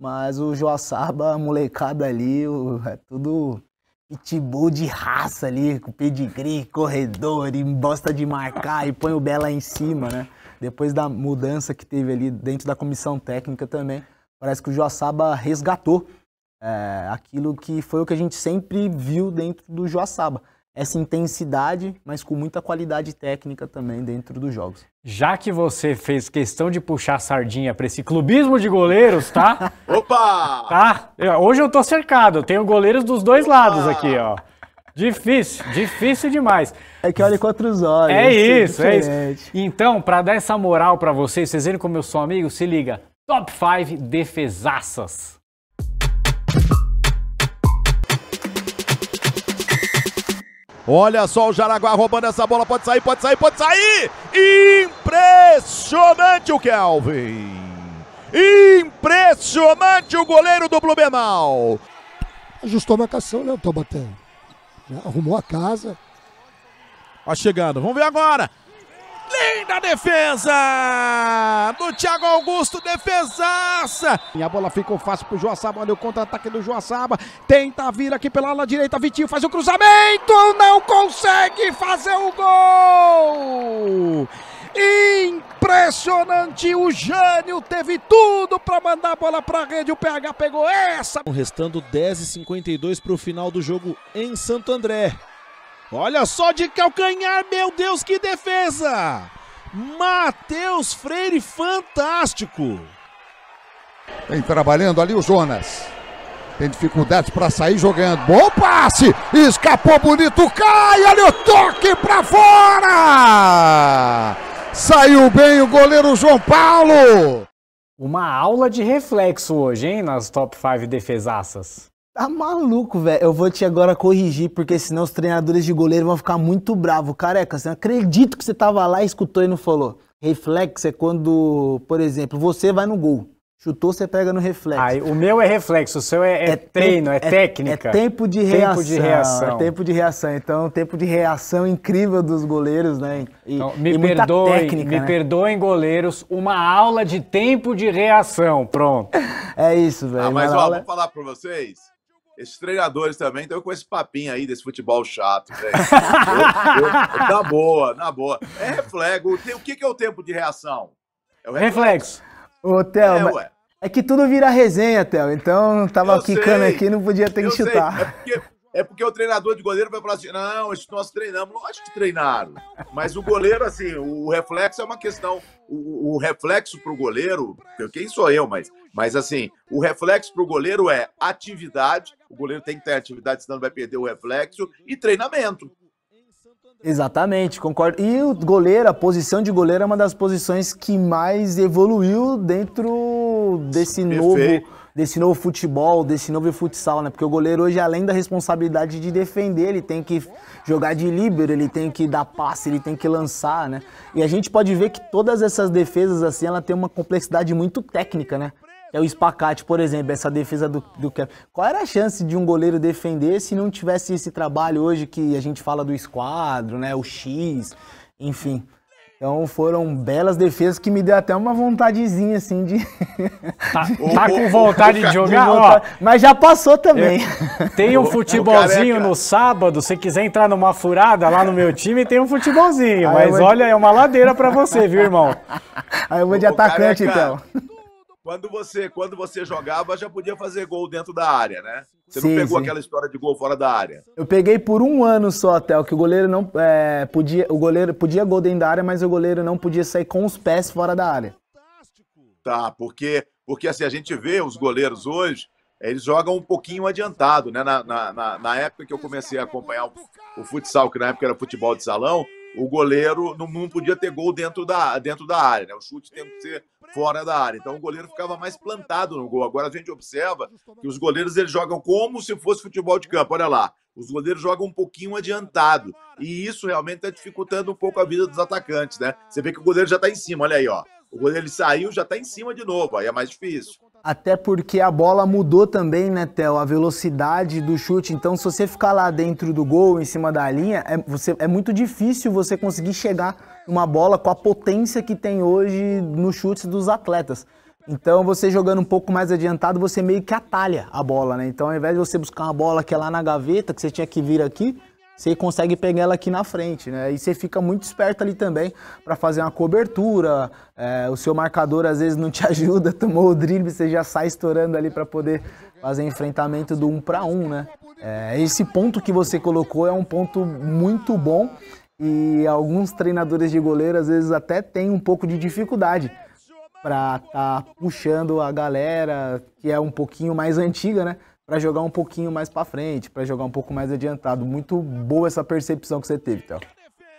mas o Joaçaba, a molecada ali, o, é tudo Pitbull de raça ali, com pedigree, corredor, e bosta de marcar e põe o Bela em cima, né? Depois da mudança que teve ali dentro da comissão técnica também, parece que o Joaçaba resgatou é, aquilo que foi o que a gente sempre viu dentro do Joaçaba essa intensidade, mas com muita qualidade técnica também dentro dos jogos. Já que você fez questão de puxar a sardinha para esse clubismo de goleiros, tá? Opa! Tá? hoje eu tô cercado, eu tenho goleiros dos dois Opa! lados aqui, ó. Difícil, difícil demais. É que olha com outros olhos. É, é isso, é, é isso. Então, para dar essa moral para vocês, vocês verem como eu sou amigo, se liga. Top 5 defesaças. Olha só o Jaraguá roubando essa bola. Pode sair, pode sair, pode sair! Impressionante o Kelvin! Impressionante o goleiro do Blumenau! Ajustou a marcação, né, o Tobaté? Arrumou a casa. A tá chegada. Vamos ver agora. Linda defesa do Thiago Augusto, defesaça. E a bola ficou fácil pro Joaçaba, olha o contra-ataque do Joaçaba. Tenta vir aqui pela ala direita, Vitinho faz o cruzamento, não consegue fazer o gol. Impressionante, o Jânio teve tudo para mandar a bola para a rede, o PH pegou essa. Restando 10 e 52 para o final do jogo em Santo André. Olha só de calcanhar, meu Deus, que defesa! Matheus Freire, fantástico! Vem trabalhando ali o Jonas. Tem dificuldades para sair jogando. Bom passe! Escapou bonito, cai! Olha o toque para fora! Saiu bem o goleiro João Paulo! Uma aula de reflexo hoje, hein, nas top 5 defesaças. Tá maluco, velho. Eu vou te agora corrigir, porque senão os treinadores de goleiro vão ficar muito bravos. Careca, você não acredito que você tava lá, escutou e não falou. Reflexo é quando, por exemplo, você vai no gol. Chutou, você pega no reflexo. Ah, o meu é reflexo, o seu é, é, é treino, é, é, técnica. É tempo de tempo reação. De reação. É tempo de reação. Então, tempo de reação incrível dos goleiros, né? E, então, me e perdoem, técnica, me né? perdoem, goleiros, uma aula de tempo de reação. Pronto. É isso, velho. Ah, mas ó, aula... vou falar pra vocês esses treinadores também estão com esse papinho aí desse futebol chato, velho. Né? na boa, na boa. É reflexo. O que, que é o tempo de reação? É o reflexo. reflexo. Ô, Thelma, é, é, que tudo vira resenha, Theo. Então, tava quicando aqui, não podia ter que chutar. É porque é porque o treinador de goleiro vai falar assim: não, nós treinamos. Lógico que treinaram. Mas o goleiro, assim, o reflexo é uma questão. O, o reflexo para o goleiro, quem sou eu, mas, mas assim, o reflexo para o goleiro é atividade. O goleiro tem que ter atividade, senão vai perder o reflexo, e treinamento. Exatamente, concordo. E o goleiro, a posição de goleiro é uma das posições que mais evoluiu dentro desse Perfeito. novo desse novo futebol, desse novo futsal, né? Porque o goleiro hoje, além da responsabilidade de defender, ele tem que jogar de líbero, ele tem que dar passe, ele tem que lançar, né? E a gente pode ver que todas essas defesas, assim, ela tem uma complexidade muito técnica, né? É o espacate, por exemplo, essa defesa do, do Kevin. Qual era a chance de um goleiro defender se não tivesse esse trabalho hoje que a gente fala do esquadro, né? O X, enfim. Então foram belas defesas que me deu até uma vontadezinha assim de. Tá, tá com vontade de jogar? Tá, mas já passou também. Eu, é, tem um futebolzinho no sábado, se quiser entrar numa furada lá no meu time, tem um futebolzinho. Aí mas vou... olha, é uma ladeira para você, viu, irmão? Aí eu vou de atacante, então. Quando você, quando você jogava, já podia fazer gol dentro da área, né? Você sim, não pegou sim. aquela história de gol fora da área? Eu peguei por um ano só, o que o goleiro não é, podia. O goleiro podia gol dentro da área, mas o goleiro não podia sair com os pés fora da área. Tá, porque, porque assim, a gente vê os goleiros hoje, eles jogam um pouquinho adiantado, né? Na, na, na, na época que eu comecei a acompanhar o, o futsal, que na época era futebol de salão, o goleiro não, podia ter gol dentro da, dentro da área, né? O chute tem que ser fora da área. Então o goleiro ficava mais plantado no gol. Agora a gente observa que os goleiros eles jogam como se fosse futebol de campo. Olha lá, os goleiros jogam um pouquinho adiantado. E isso realmente está dificultando um pouco a vida dos atacantes, né? Você vê que o goleiro já está em cima, olha aí, ó. O goleiro ele saiu, já está em cima de novo, aí é mais difícil. Até porque a bola mudou também, né, Theo? A velocidade do chute. Então, se você ficar lá dentro do gol, em cima da linha, é, você, é muito difícil você conseguir chegar uma bola com a potência que tem hoje nos chutes dos atletas. Então, você jogando um pouco mais adiantado, você meio que atalha a bola, né? Então, ao invés de você buscar uma bola que é lá na gaveta, que você tinha que vir aqui, você consegue pegar ela aqui na frente, né? E você fica muito esperto ali também para fazer uma cobertura. É, o seu marcador às vezes não te ajuda, tomou o drible, você já sai estourando ali para poder fazer enfrentamento do um para um, né? É, esse ponto que você colocou é um ponto muito bom e alguns treinadores de goleiro às vezes até têm um pouco de dificuldade para estar tá puxando a galera que é um pouquinho mais antiga, né? para jogar um pouquinho mais para frente, para jogar um pouco mais adiantado. Muito boa essa percepção que você teve, Théo.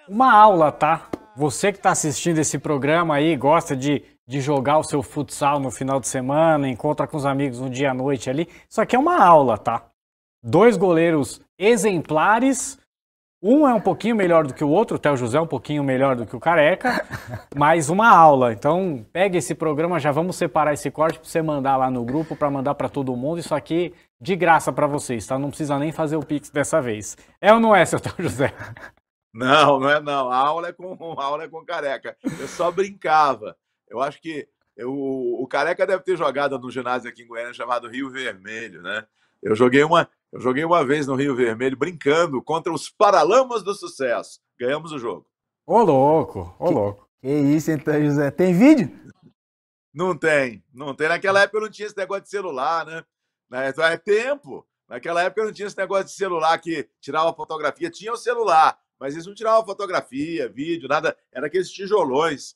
Uma aula, tá? Você que está assistindo esse programa aí, gosta de, de jogar o seu futsal no final de semana, encontra com os amigos um dia à noite ali. Isso aqui é uma aula, tá? Dois goleiros exemplares um é um pouquinho melhor do que o outro, o José é um pouquinho melhor do que o Careca, mas uma aula. Então, pega esse programa, já vamos separar esse corte para você mandar lá no grupo, para mandar para todo mundo. Isso aqui de graça para vocês, tá? Não precisa nem fazer o Pix dessa vez. É ou não é, seu Theo José? Não, não é não. A aula é com, a aula é com Careca. Eu só brincava. Eu acho que eu, o Careca deve ter jogado no ginásio aqui em Goiânia chamado Rio Vermelho, né? Eu joguei uma, eu joguei uma vez no Rio Vermelho brincando contra os Paralamas do Sucesso. Ganhamos o jogo. Ô louco, ô louco. Que é isso, então, José? Tem vídeo? Não tem, não tem. Naquela época eu não tinha esse negócio de celular, né? É tempo. Naquela época eu não tinha esse negócio de celular que tirava fotografia. Tinha o celular, mas eles não tiravam fotografia, vídeo, nada. Era aqueles tijolões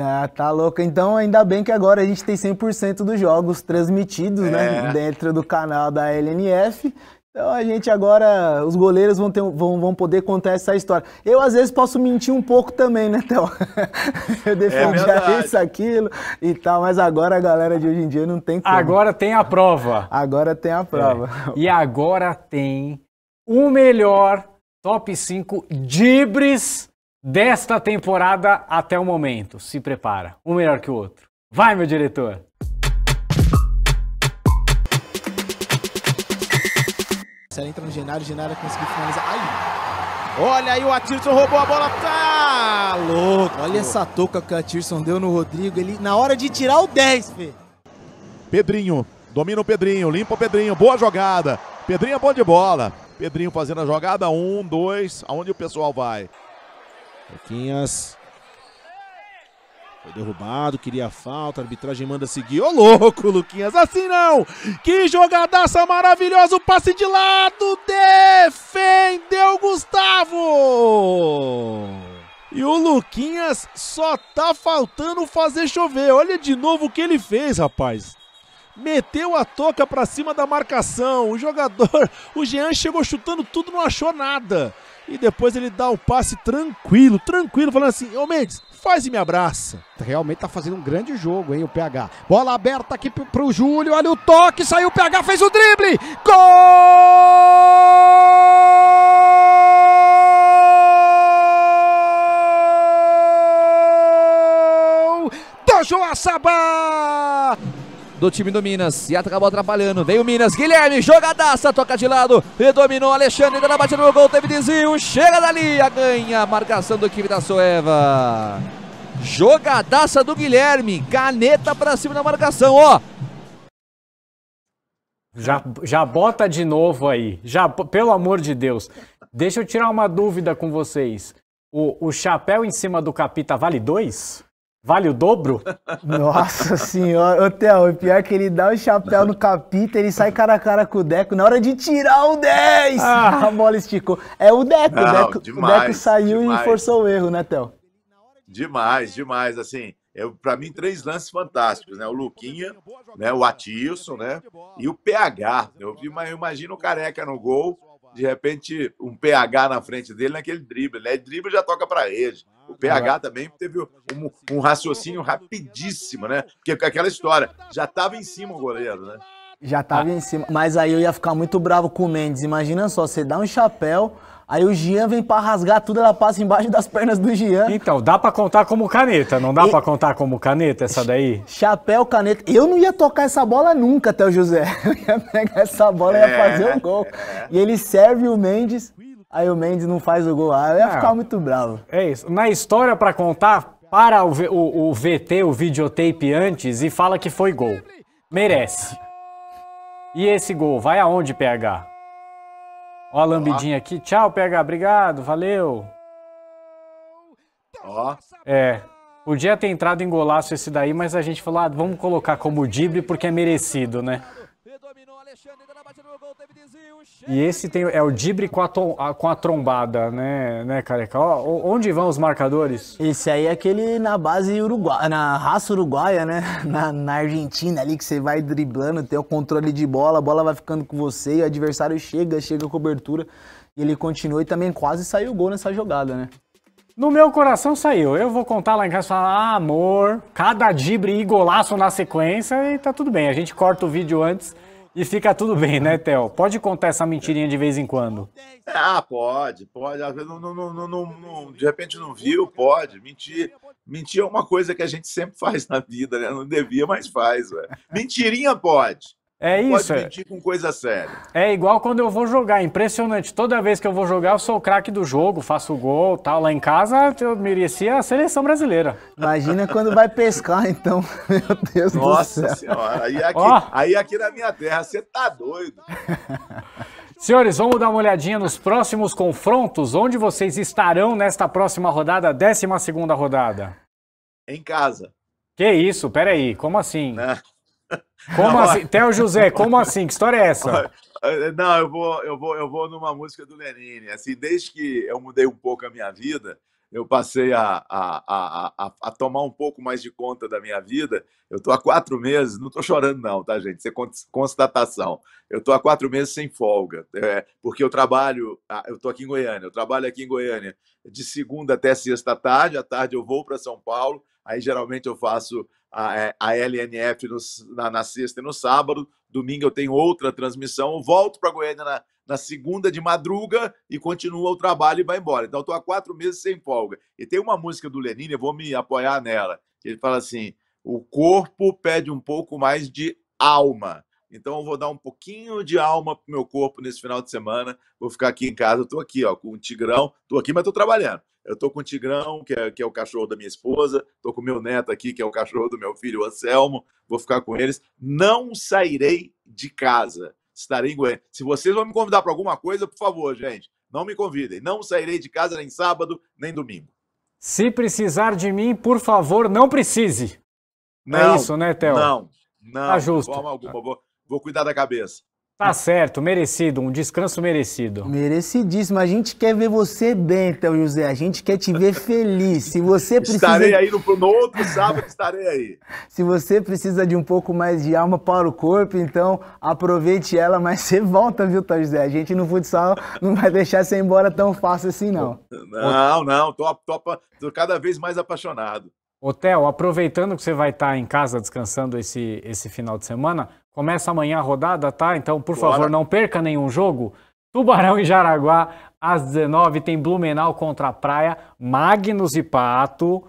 ah, tá louco. Então, ainda bem que agora a gente tem 100% dos jogos transmitidos, né, é. né? Dentro do canal da LNF. Então a gente agora, os goleiros vão, ter, vão, vão poder contar essa história. Eu às vezes posso mentir um pouco também, né, Théo? Eu defendia é isso, aquilo e tal, mas agora a galera de hoje em dia não tem como. Agora tem a prova. Agora tem a prova. É. E agora tem o melhor top 5 dibres desta temporada até o momento. Se prepara, um melhor que o outro. Vai, meu diretor! Se ela entra no Genário, o Genário conseguiu finalizar. Ai! Olha aí, o Atirson roubou a bola. Tá louco! Olha essa touca que o Atirson deu no Rodrigo. Ele, na hora de tirar o 10, Fê. Pedrinho. Domina o Pedrinho. Limpa o Pedrinho. Boa jogada. Pedrinho é bom de bola. Pedrinho fazendo a jogada. Um, dois. Aonde o pessoal vai? Luquinhas. Foi derrubado, queria a falta, a arbitragem manda seguir. Ô louco, Luquinhas, assim não! Que jogadaça maravilhosa, o passe de lado, defendeu Gustavo! E o Luquinhas só tá faltando fazer chover. Olha de novo o que ele fez, rapaz. Meteu a toca para cima da marcação. O jogador, o Jean chegou chutando tudo, não achou nada. E depois ele dá o passe tranquilo, tranquilo, falando assim: Ô Mendes, faz e me abraça. Realmente tá fazendo um grande jogo, hein, o PH. Bola aberta aqui pro, pro Júlio, olha o toque, saiu o PH, fez o drible. Gol! Do Joaçaba! do time do Minas. E acabou atrapalhando. vem o Minas. Guilherme, jogadaça, toca de lado. redominou Alexandre. ainda na batida no gol. Teve desvio. Chega dali. A ganha. A marcação do time da Soeva. Jogadaça do Guilherme. Caneta pra cima da marcação. Ó. Já, já bota de novo aí. Já, pelo amor de Deus. Deixa eu tirar uma dúvida com vocês. O, o chapéu em cima do capita vale dois? Vale o dobro? Nossa senhora, ô Theo, o pior é que ele dá o chapéu no capita, ele sai cara a cara com o Deco, na hora de tirar o 10, ah. a bola esticou. É o Deco, Não, Deco demais, o Deco saiu demais. e forçou o erro, né, Theo? Demais, demais, assim, é, para mim três lances fantásticos, né, o Luquinha, né, o Atilson, né, e o PH, eu imagino o Careca no gol, de repente um PH na frente dele naquele drible, né, drible já toca para rede, o PH também teve um, um raciocínio rapidíssimo, né? Porque aquela história, já estava em cima o goleiro, né? Já estava ah. em cima. Mas aí eu ia ficar muito bravo com o Mendes. Imagina só, você dá um chapéu, aí o Gian vem para rasgar tudo, ela passa embaixo das pernas do Gian. Então, dá para contar como caneta, não dá e... para contar como caneta essa daí? Chapéu, caneta. Eu não ia tocar essa bola nunca, até o José. Eu ia pegar essa bola e ia é. fazer o um gol. E ele serve o Mendes aí o Mendes não faz o gol. Ah, eu ia ficar muito bravo. É isso. Na história para contar, para o, o, o VT, o videotape antes, e fala que foi gol. Merece. E esse gol, vai aonde, PH? Ó a lambidinha aqui. Tchau, PH. Obrigado, valeu. Ó. É. Podia ter entrado em golaço esse daí, mas a gente falou, ah, vamos colocar como dibre porque é merecido, né? E esse tem, é o Dibre com a, tom, a, com a trombada, né, né, careca? Ó, onde vão os marcadores? Esse aí é aquele na base uruguaia, na raça uruguaia, né? Na, na Argentina ali que você vai driblando, tem o controle de bola, a bola vai ficando com você, o adversário chega, chega a cobertura e ele continua e também quase saiu o gol nessa jogada, né? No meu coração saiu. Eu vou contar lá em casa, falar, ah, amor, cada dibre e golaço na sequência e tá tudo bem. A gente corta o vídeo antes e fica tudo bem, né, Theo? Pode contar essa mentirinha de vez em quando. Ah, pode, pode. Não, não, não, não, de repente não viu, pode. Mentir. Mentir é uma coisa que a gente sempre faz na vida, né? Não devia, mas faz. Mentirinha pode. É não isso. Pode é. mentir com coisa séria. É igual quando eu vou jogar, é impressionante. Toda vez que eu vou jogar, eu sou o craque do jogo, faço gol, tal. Lá em casa, eu merecia a seleção brasileira. Imagina quando vai pescar, então. Meu Deus Nossa do céu. senhora. Aí é aqui, oh. aí aqui na minha terra, você tá doido. Senhores, vamos dar uma olhadinha nos próximos confrontos. Onde vocês estarão nesta próxima rodada, 12 segunda rodada? Em casa. Que isso? Peraí, como assim? Não. Né? Como assim? Theo José, como assim? Que história é essa? Não, eu vou, eu vou, eu vou numa música do Lenine. Assim, desde que eu mudei um pouco a minha vida, eu passei a, a, a, a, tomar um pouco mais de conta da minha vida. Eu estou há quatro meses, não estou chorando, não, tá, gente? Isso é constatação. Eu estou há quatro meses sem folga, é, porque eu trabalho, ah, eu estou aqui em Goiânia, eu trabalho aqui em Goiânia de segunda até sexta tarde, à tarde eu vou para São Paulo, aí geralmente eu faço a, é, a LNF na, na, sexta e no sábado. Domingo eu tenho outra transmissão. volto para Goiânia na, na, segunda de madruga e continuo o trabalho e vai embora. Então, estou há quatro meses sem folga. E tem uma música do Lenin, eu vou me apoiar nela. Ele fala assim: o corpo pede um pouco mais de alma. Então, eu vou dar um pouquinho de alma para meu corpo nesse final de semana. Vou ficar aqui em casa. Estou aqui ó, com o Tigrão. Estou aqui, mas estou trabalhando. Eu tô com o Tigrão, que é, que é o cachorro da minha esposa, tô com o meu neto aqui, que é o cachorro do meu filho, o Anselmo, vou ficar com eles. Não sairei de casa, estarei em Goiânia. Se vocês vão me convidar para alguma coisa, por favor, gente, não me convidem. Não sairei de casa nem sábado, nem domingo. Se precisar de mim, por favor, não precise. É não, é isso, né, Theo? Não, não. Tá justo. De forma alguma, vou, vou cuidar da cabeça. Tá certo, merecido, um descanso merecido. Merecidíssimo. A gente quer ver você bem, Théo então, José. A gente quer te ver feliz. Se você precisa. Estarei aí no, no outro sábado, estarei aí. Se você precisa de um pouco mais de alma para o corpo, então aproveite ela, mas você volta, viu, Théo tá, José? A gente no futsal não vai deixar você embora tão fácil assim, não. Não, não, tô, tô, tô cada vez mais apaixonado. Ô, aproveitando que você vai estar em casa descansando esse, esse final de semana, Começa amanhã a rodada, tá? Então, por Bora. favor, não perca nenhum jogo. Tubarão e Jaraguá, às 19 tem Blumenau contra a Praia, Magnus e Pato.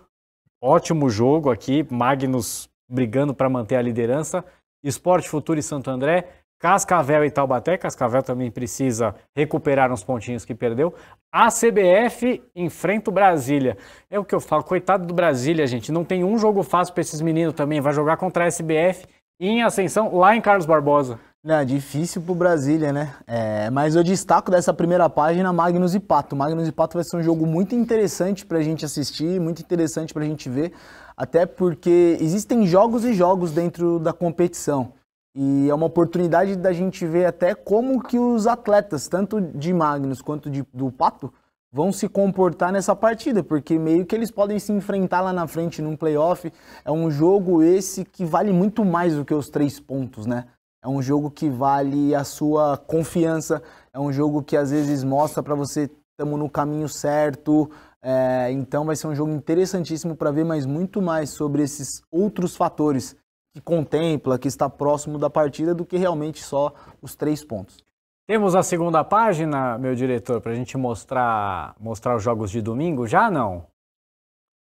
Ótimo jogo aqui, Magnus brigando para manter a liderança. Esporte Futuro e Santo André, Cascavel e Taubaté. Cascavel também precisa recuperar uns pontinhos que perdeu. A CBF enfrenta o Brasília. É o que eu falo, coitado do Brasília, gente. Não tem um jogo fácil para esses meninos também. Vai jogar contra a SBF em ascensão lá em Carlos Barbosa. Não, é difícil pro Brasília, né? É, mas eu destaco dessa primeira página Magnus e Pato. Magnus e Pato vai ser um jogo muito interessante pra gente assistir, muito interessante pra gente ver, até porque existem jogos e jogos dentro da competição. E é uma oportunidade da gente ver até como que os atletas, tanto de Magnus quanto de, do Pato, vão se comportar nessa partida, porque meio que eles podem se enfrentar lá na frente num playoff. É um jogo esse que vale muito mais do que os três pontos, né? É um jogo que vale a sua confiança, é um jogo que às vezes mostra para você estamos no caminho certo. É, então vai ser um jogo interessantíssimo para ver, mas muito mais sobre esses outros fatores que contempla, que está próximo da partida, do que realmente só os três pontos. Temos a segunda página, meu diretor, para a gente mostrar, mostrar os jogos de domingo? Já não?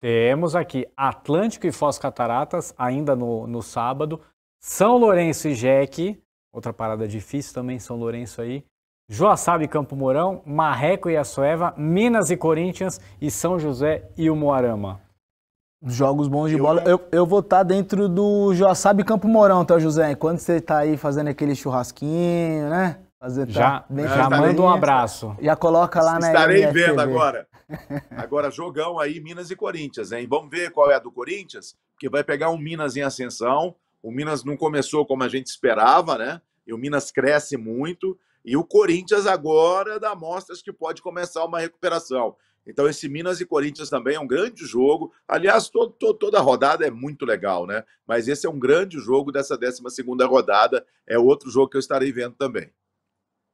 Temos aqui Atlântico e Foz Cataratas, ainda no, no sábado. São Lourenço e Jeque, outra parada difícil também, São Lourenço aí. Joaçaba e Campo Mourão, Marreco e Açoeva, Minas e Corinthians e São José e o Moarama. Jogos bons de bola. Eu, eu vou estar tá dentro do Joaçaba e Campo Mourão, tá, José? Enquanto você está aí fazendo aquele churrasquinho, né? Fazer já já, manda um abraço. Já coloca lá na Estarei vendo agora. Agora, jogão aí, Minas e Corinthians, hein? Vamos ver qual é a do Corinthians, porque vai pegar um Minas em ascensão. O Minas não começou como a gente esperava, né? E o Minas cresce muito. E o Corinthians agora dá mostras que pode começar uma recuperação. Então, esse Minas e Corinthians também é um grande jogo. Aliás, todo, todo, toda rodada é muito legal, né? Mas esse é um grande jogo dessa 12 rodada. É outro jogo que eu estarei vendo também.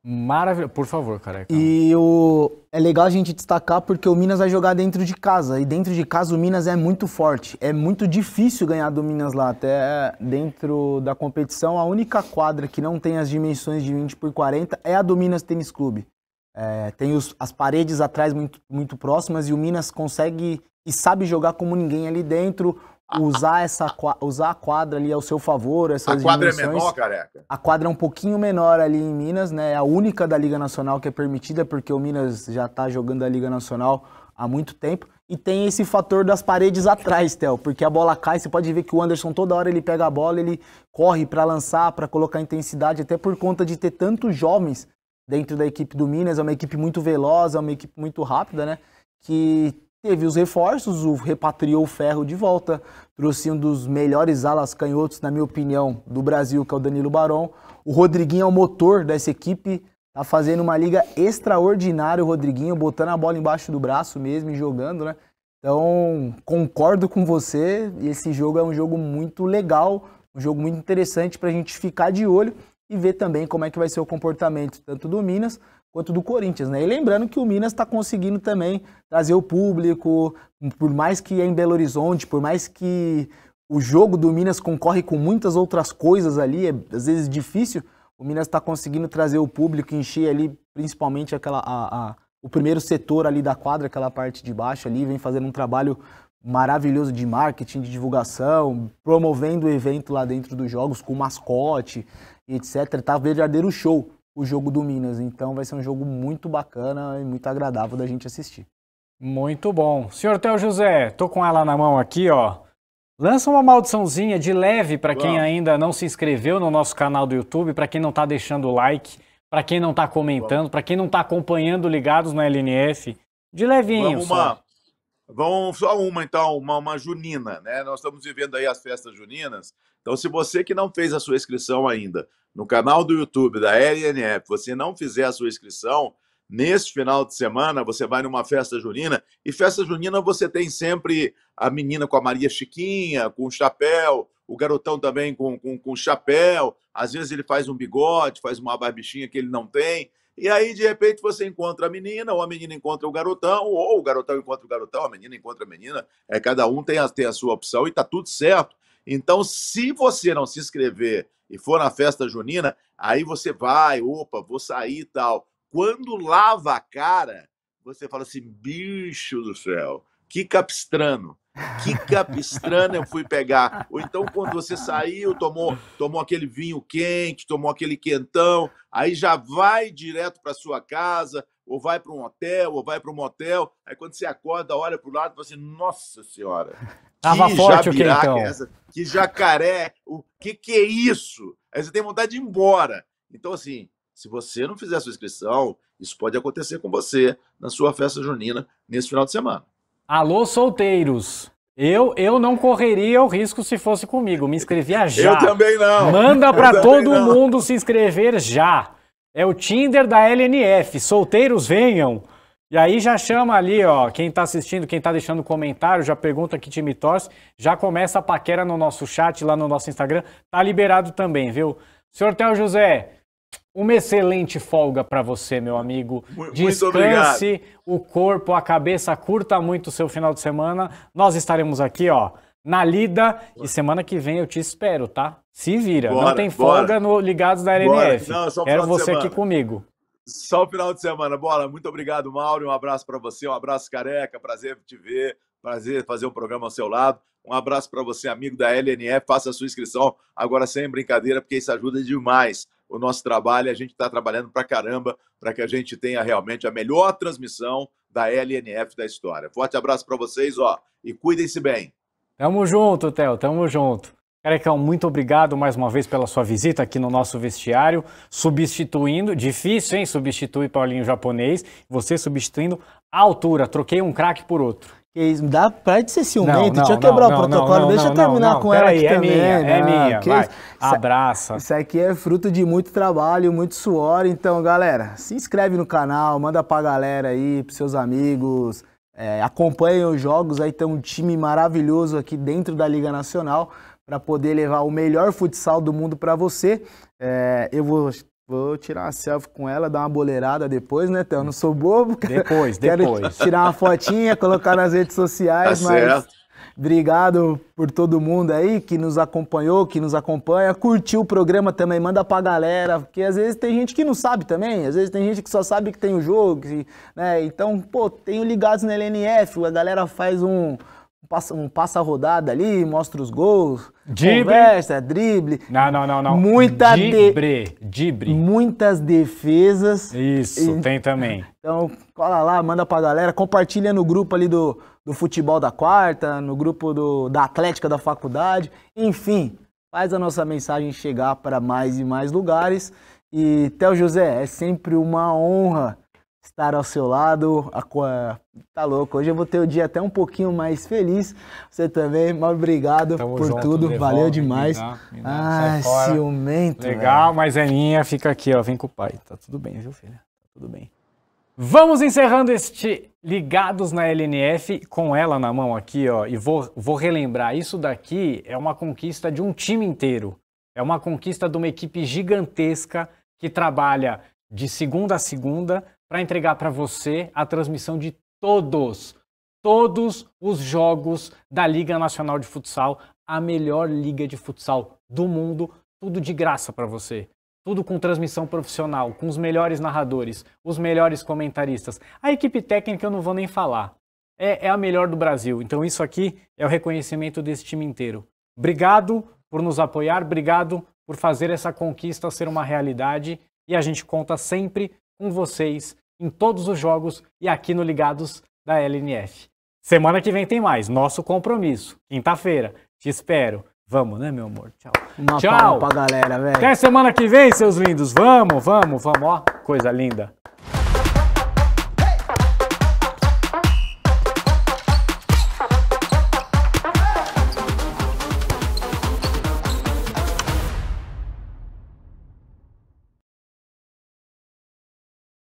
Maravilha, por favor, careca. E o... é legal a gente destacar porque o Minas vai jogar dentro de casa. E dentro de casa o Minas é muito forte. É muito difícil ganhar do Minas lá. Até dentro da competição, a única quadra que não tem as dimensões de 20 por 40 é a do Minas Tênis Clube. É, tem os, as paredes atrás muito, muito próximas e o Minas consegue e sabe jogar como ninguém ali dentro usar essa usar a quadra ali ao seu favor, essas A quadra é menor, careca? A quadra é um pouquinho menor ali em Minas, né? É a única da Liga Nacional que é permitida, porque o Minas já está jogando a Liga Nacional há muito tempo. E tem esse fator das paredes atrás, Theo, porque a bola cai, você pode ver que o Anderson toda hora ele pega a bola, ele corre para lançar, para colocar intensidade, até por conta de ter tantos jovens dentro da equipe do Minas, é uma equipe muito veloz, é uma equipe muito rápida, né? Que teve os reforços, o repatriou o ferro de volta, trouxe um dos melhores alas canhotos, na minha opinião, do Brasil, que é o Danilo Barão. O Rodriguinho é o motor dessa equipe, tá fazendo uma liga extraordinária o Rodriguinho, botando a bola embaixo do braço mesmo e jogando, né? Então, concordo com você, esse jogo é um jogo muito legal, um jogo muito interessante para a gente ficar de olho e ver também como é que vai ser o comportamento tanto do Minas quanto do Corinthians, né? E lembrando que o Minas está conseguindo também trazer o público, por mais que é em Belo Horizonte, por mais que o jogo do Minas concorre com muitas outras coisas ali, é às vezes difícil, o Minas está conseguindo trazer o público, encher ali principalmente aquela, a, a, o primeiro setor ali da quadra, aquela parte de baixo ali, vem fazendo um trabalho maravilhoso de marketing, de divulgação, promovendo o evento lá dentro dos jogos com mascote, etc. Tá verdadeiro show o jogo do Minas. Então vai ser um jogo muito bacana e muito agradável da gente assistir. Muito bom. Senhor Teo José, tô com ela na mão aqui, ó. Lança uma maldiçãozinha de leve para quem ainda não se inscreveu no nosso canal do YouTube, para quem não está deixando o like, para quem não está comentando, para quem não está acompanhando ligados na LNF. De levinho. Vamos uma, Vão só uma, então, uma, uma junina, né? Nós estamos vivendo aí as festas juninas. Então, se você que não fez a sua inscrição ainda no canal do YouTube da LNF, você não fizer a sua inscrição, neste final de semana você vai numa festa junina. E festa junina você tem sempre a menina com a Maria Chiquinha, com o chapéu, o garotão também com, com, com chapéu. Às vezes ele faz um bigode, faz uma barbichinha que ele não tem. E aí, de repente, você encontra a menina, ou a menina encontra o garotão, ou o garotão encontra o garotão, a menina encontra a menina. É, cada um tem a, tem a sua opção e está tudo certo. Então, se você não se inscrever e for na festa junina, aí você vai, opa, vou sair e tal. Quando lava a cara, você fala assim, bicho do céu, que capistrano. Que capistrana eu fui pegar. Ou então, quando você saiu, tomou, tomou aquele vinho quente, tomou aquele quentão, aí já vai direto para sua casa, ou vai para um hotel, ou vai para um motel. Aí quando você acorda, olha para o lado e fala assim: Nossa Senhora, que forte o é quentão. É essa? Que jacaré, o que, que é isso? Aí você tem vontade de ir embora. Então, assim, se você não fizer a sua inscrição, isso pode acontecer com você na sua festa junina nesse final de semana. Alô, solteiros. Eu, eu não correria o risco se fosse comigo. Me inscrevia já. Eu também não. Manda para todo não. mundo se inscrever já. É o Tinder da LNF. Solteiros venham. E aí já chama ali, ó, quem tá assistindo, quem tá deixando comentário, já pergunta que time torce, já começa a paquera no nosso chat, lá no nosso Instagram. Tá liberado também, viu? Senhor Theo José, uma excelente folga para você, meu amigo. Descanse o corpo, a cabeça, curta muito o seu final de semana. Nós estaremos aqui, ó, na lida. E semana que vem eu te espero, tá? Se vira. Bora, Não tem folga bora. no Ligados da RNF. Não, Quero você aqui comigo. Só o final de semana. Bora. Muito obrigado, Mauro. Um abraço para você. Um abraço, careca. Prazer te ver. Prazer fazer o um programa ao seu lado. Um abraço para você, amigo da LNF. Faça a sua inscrição agora sem brincadeira, porque isso ajuda demais o nosso trabalho. A gente está trabalhando para caramba para que a gente tenha realmente a melhor transmissão da LNF da história. Forte abraço para vocês, ó, e cuidem-se bem. Tamo junto, Theo, tamo junto. Carecão, muito obrigado mais uma vez pela sua visita aqui no nosso vestiário, substituindo, difícil, hein, substituir Paulinho Japonês, você substituindo a altura, troquei um craque por outro. Isso, dá pra de ser ciumento, não, não, quebrar não, o protocolo, não, deixa eu terminar com ela aí, aqui é também. Minha, É minha, ah, que vai, isso, é- abraça. Isso aqui é fruto de muito trabalho, muito suor, então galera, se inscreve no canal, manda pra galera aí, pros seus amigos, é, os jogos, aí tem um time maravilhoso aqui dentro da Liga Nacional para poder levar o melhor futsal do mundo para você. É, eu vou Vou tirar uma selfie com ela, dar uma boleirada depois, né, Theo? Não sou bobo. Depois, Quero depois. tirar uma fotinha, colocar nas redes sociais, tá mas. Certo. Obrigado por todo mundo aí que nos acompanhou, que nos acompanha. Curtiu o programa também, manda pra galera, porque às vezes tem gente que não sabe também, às vezes tem gente que só sabe que tem o jogo, né? Então, pô, tenho ligados na LNF, a galera faz um, passa, um passa a rodada ali, mostra os gols, conversa, drible. Não, não, não, não. Muita dibre, de... dibre. Muitas defesas. Isso, e... tem também. Então, cola lá, manda pra galera, compartilha no grupo ali do, do futebol da quarta, no grupo do, da atlética da faculdade, enfim, faz a nossa mensagem chegar para mais e mais lugares. E Théo José, é sempre uma honra estar ao seu lado. Tá louco. Hoje eu vou ter o um dia até um pouquinho mais feliz. Você também, muito obrigado Tamo por junto, tudo. Devolve, Valeu demais. Me dá, me dá, ah, ciumento. Legal, velho. mas é minha. fica aqui, ó. Vem com o pai. Tá tudo bem, viu, filha? Tá tudo bem. Vamos encerrando este Ligados na LNF com ela na mão aqui, ó. E vou, vou relembrar: isso daqui é uma conquista de um time inteiro. É uma conquista de uma equipe gigantesca que trabalha de segunda a segunda, para entregar para você a transmissão de todos, todos os jogos da Liga Nacional de Futsal, a melhor liga de futsal do mundo, tudo de graça para você. Tudo com transmissão profissional, com os melhores narradores, os melhores comentaristas. A equipe técnica eu não vou nem falar. É, é a melhor do Brasil. Então isso aqui é o reconhecimento desse time inteiro. Obrigado por nos apoiar, obrigado por fazer essa conquista ser uma realidade e a gente conta sempre com vocês em todos os jogos e aqui no Ligados da LNF. Semana que vem tem mais, nosso compromisso. Quinta-feira. Te espero. Vamos, né, meu amor? Tchau. Uma Tchau. palma pra galera, velho. Até semana que vem, seus lindos. Vamos, vamos, vamos. Ó, coisa linda.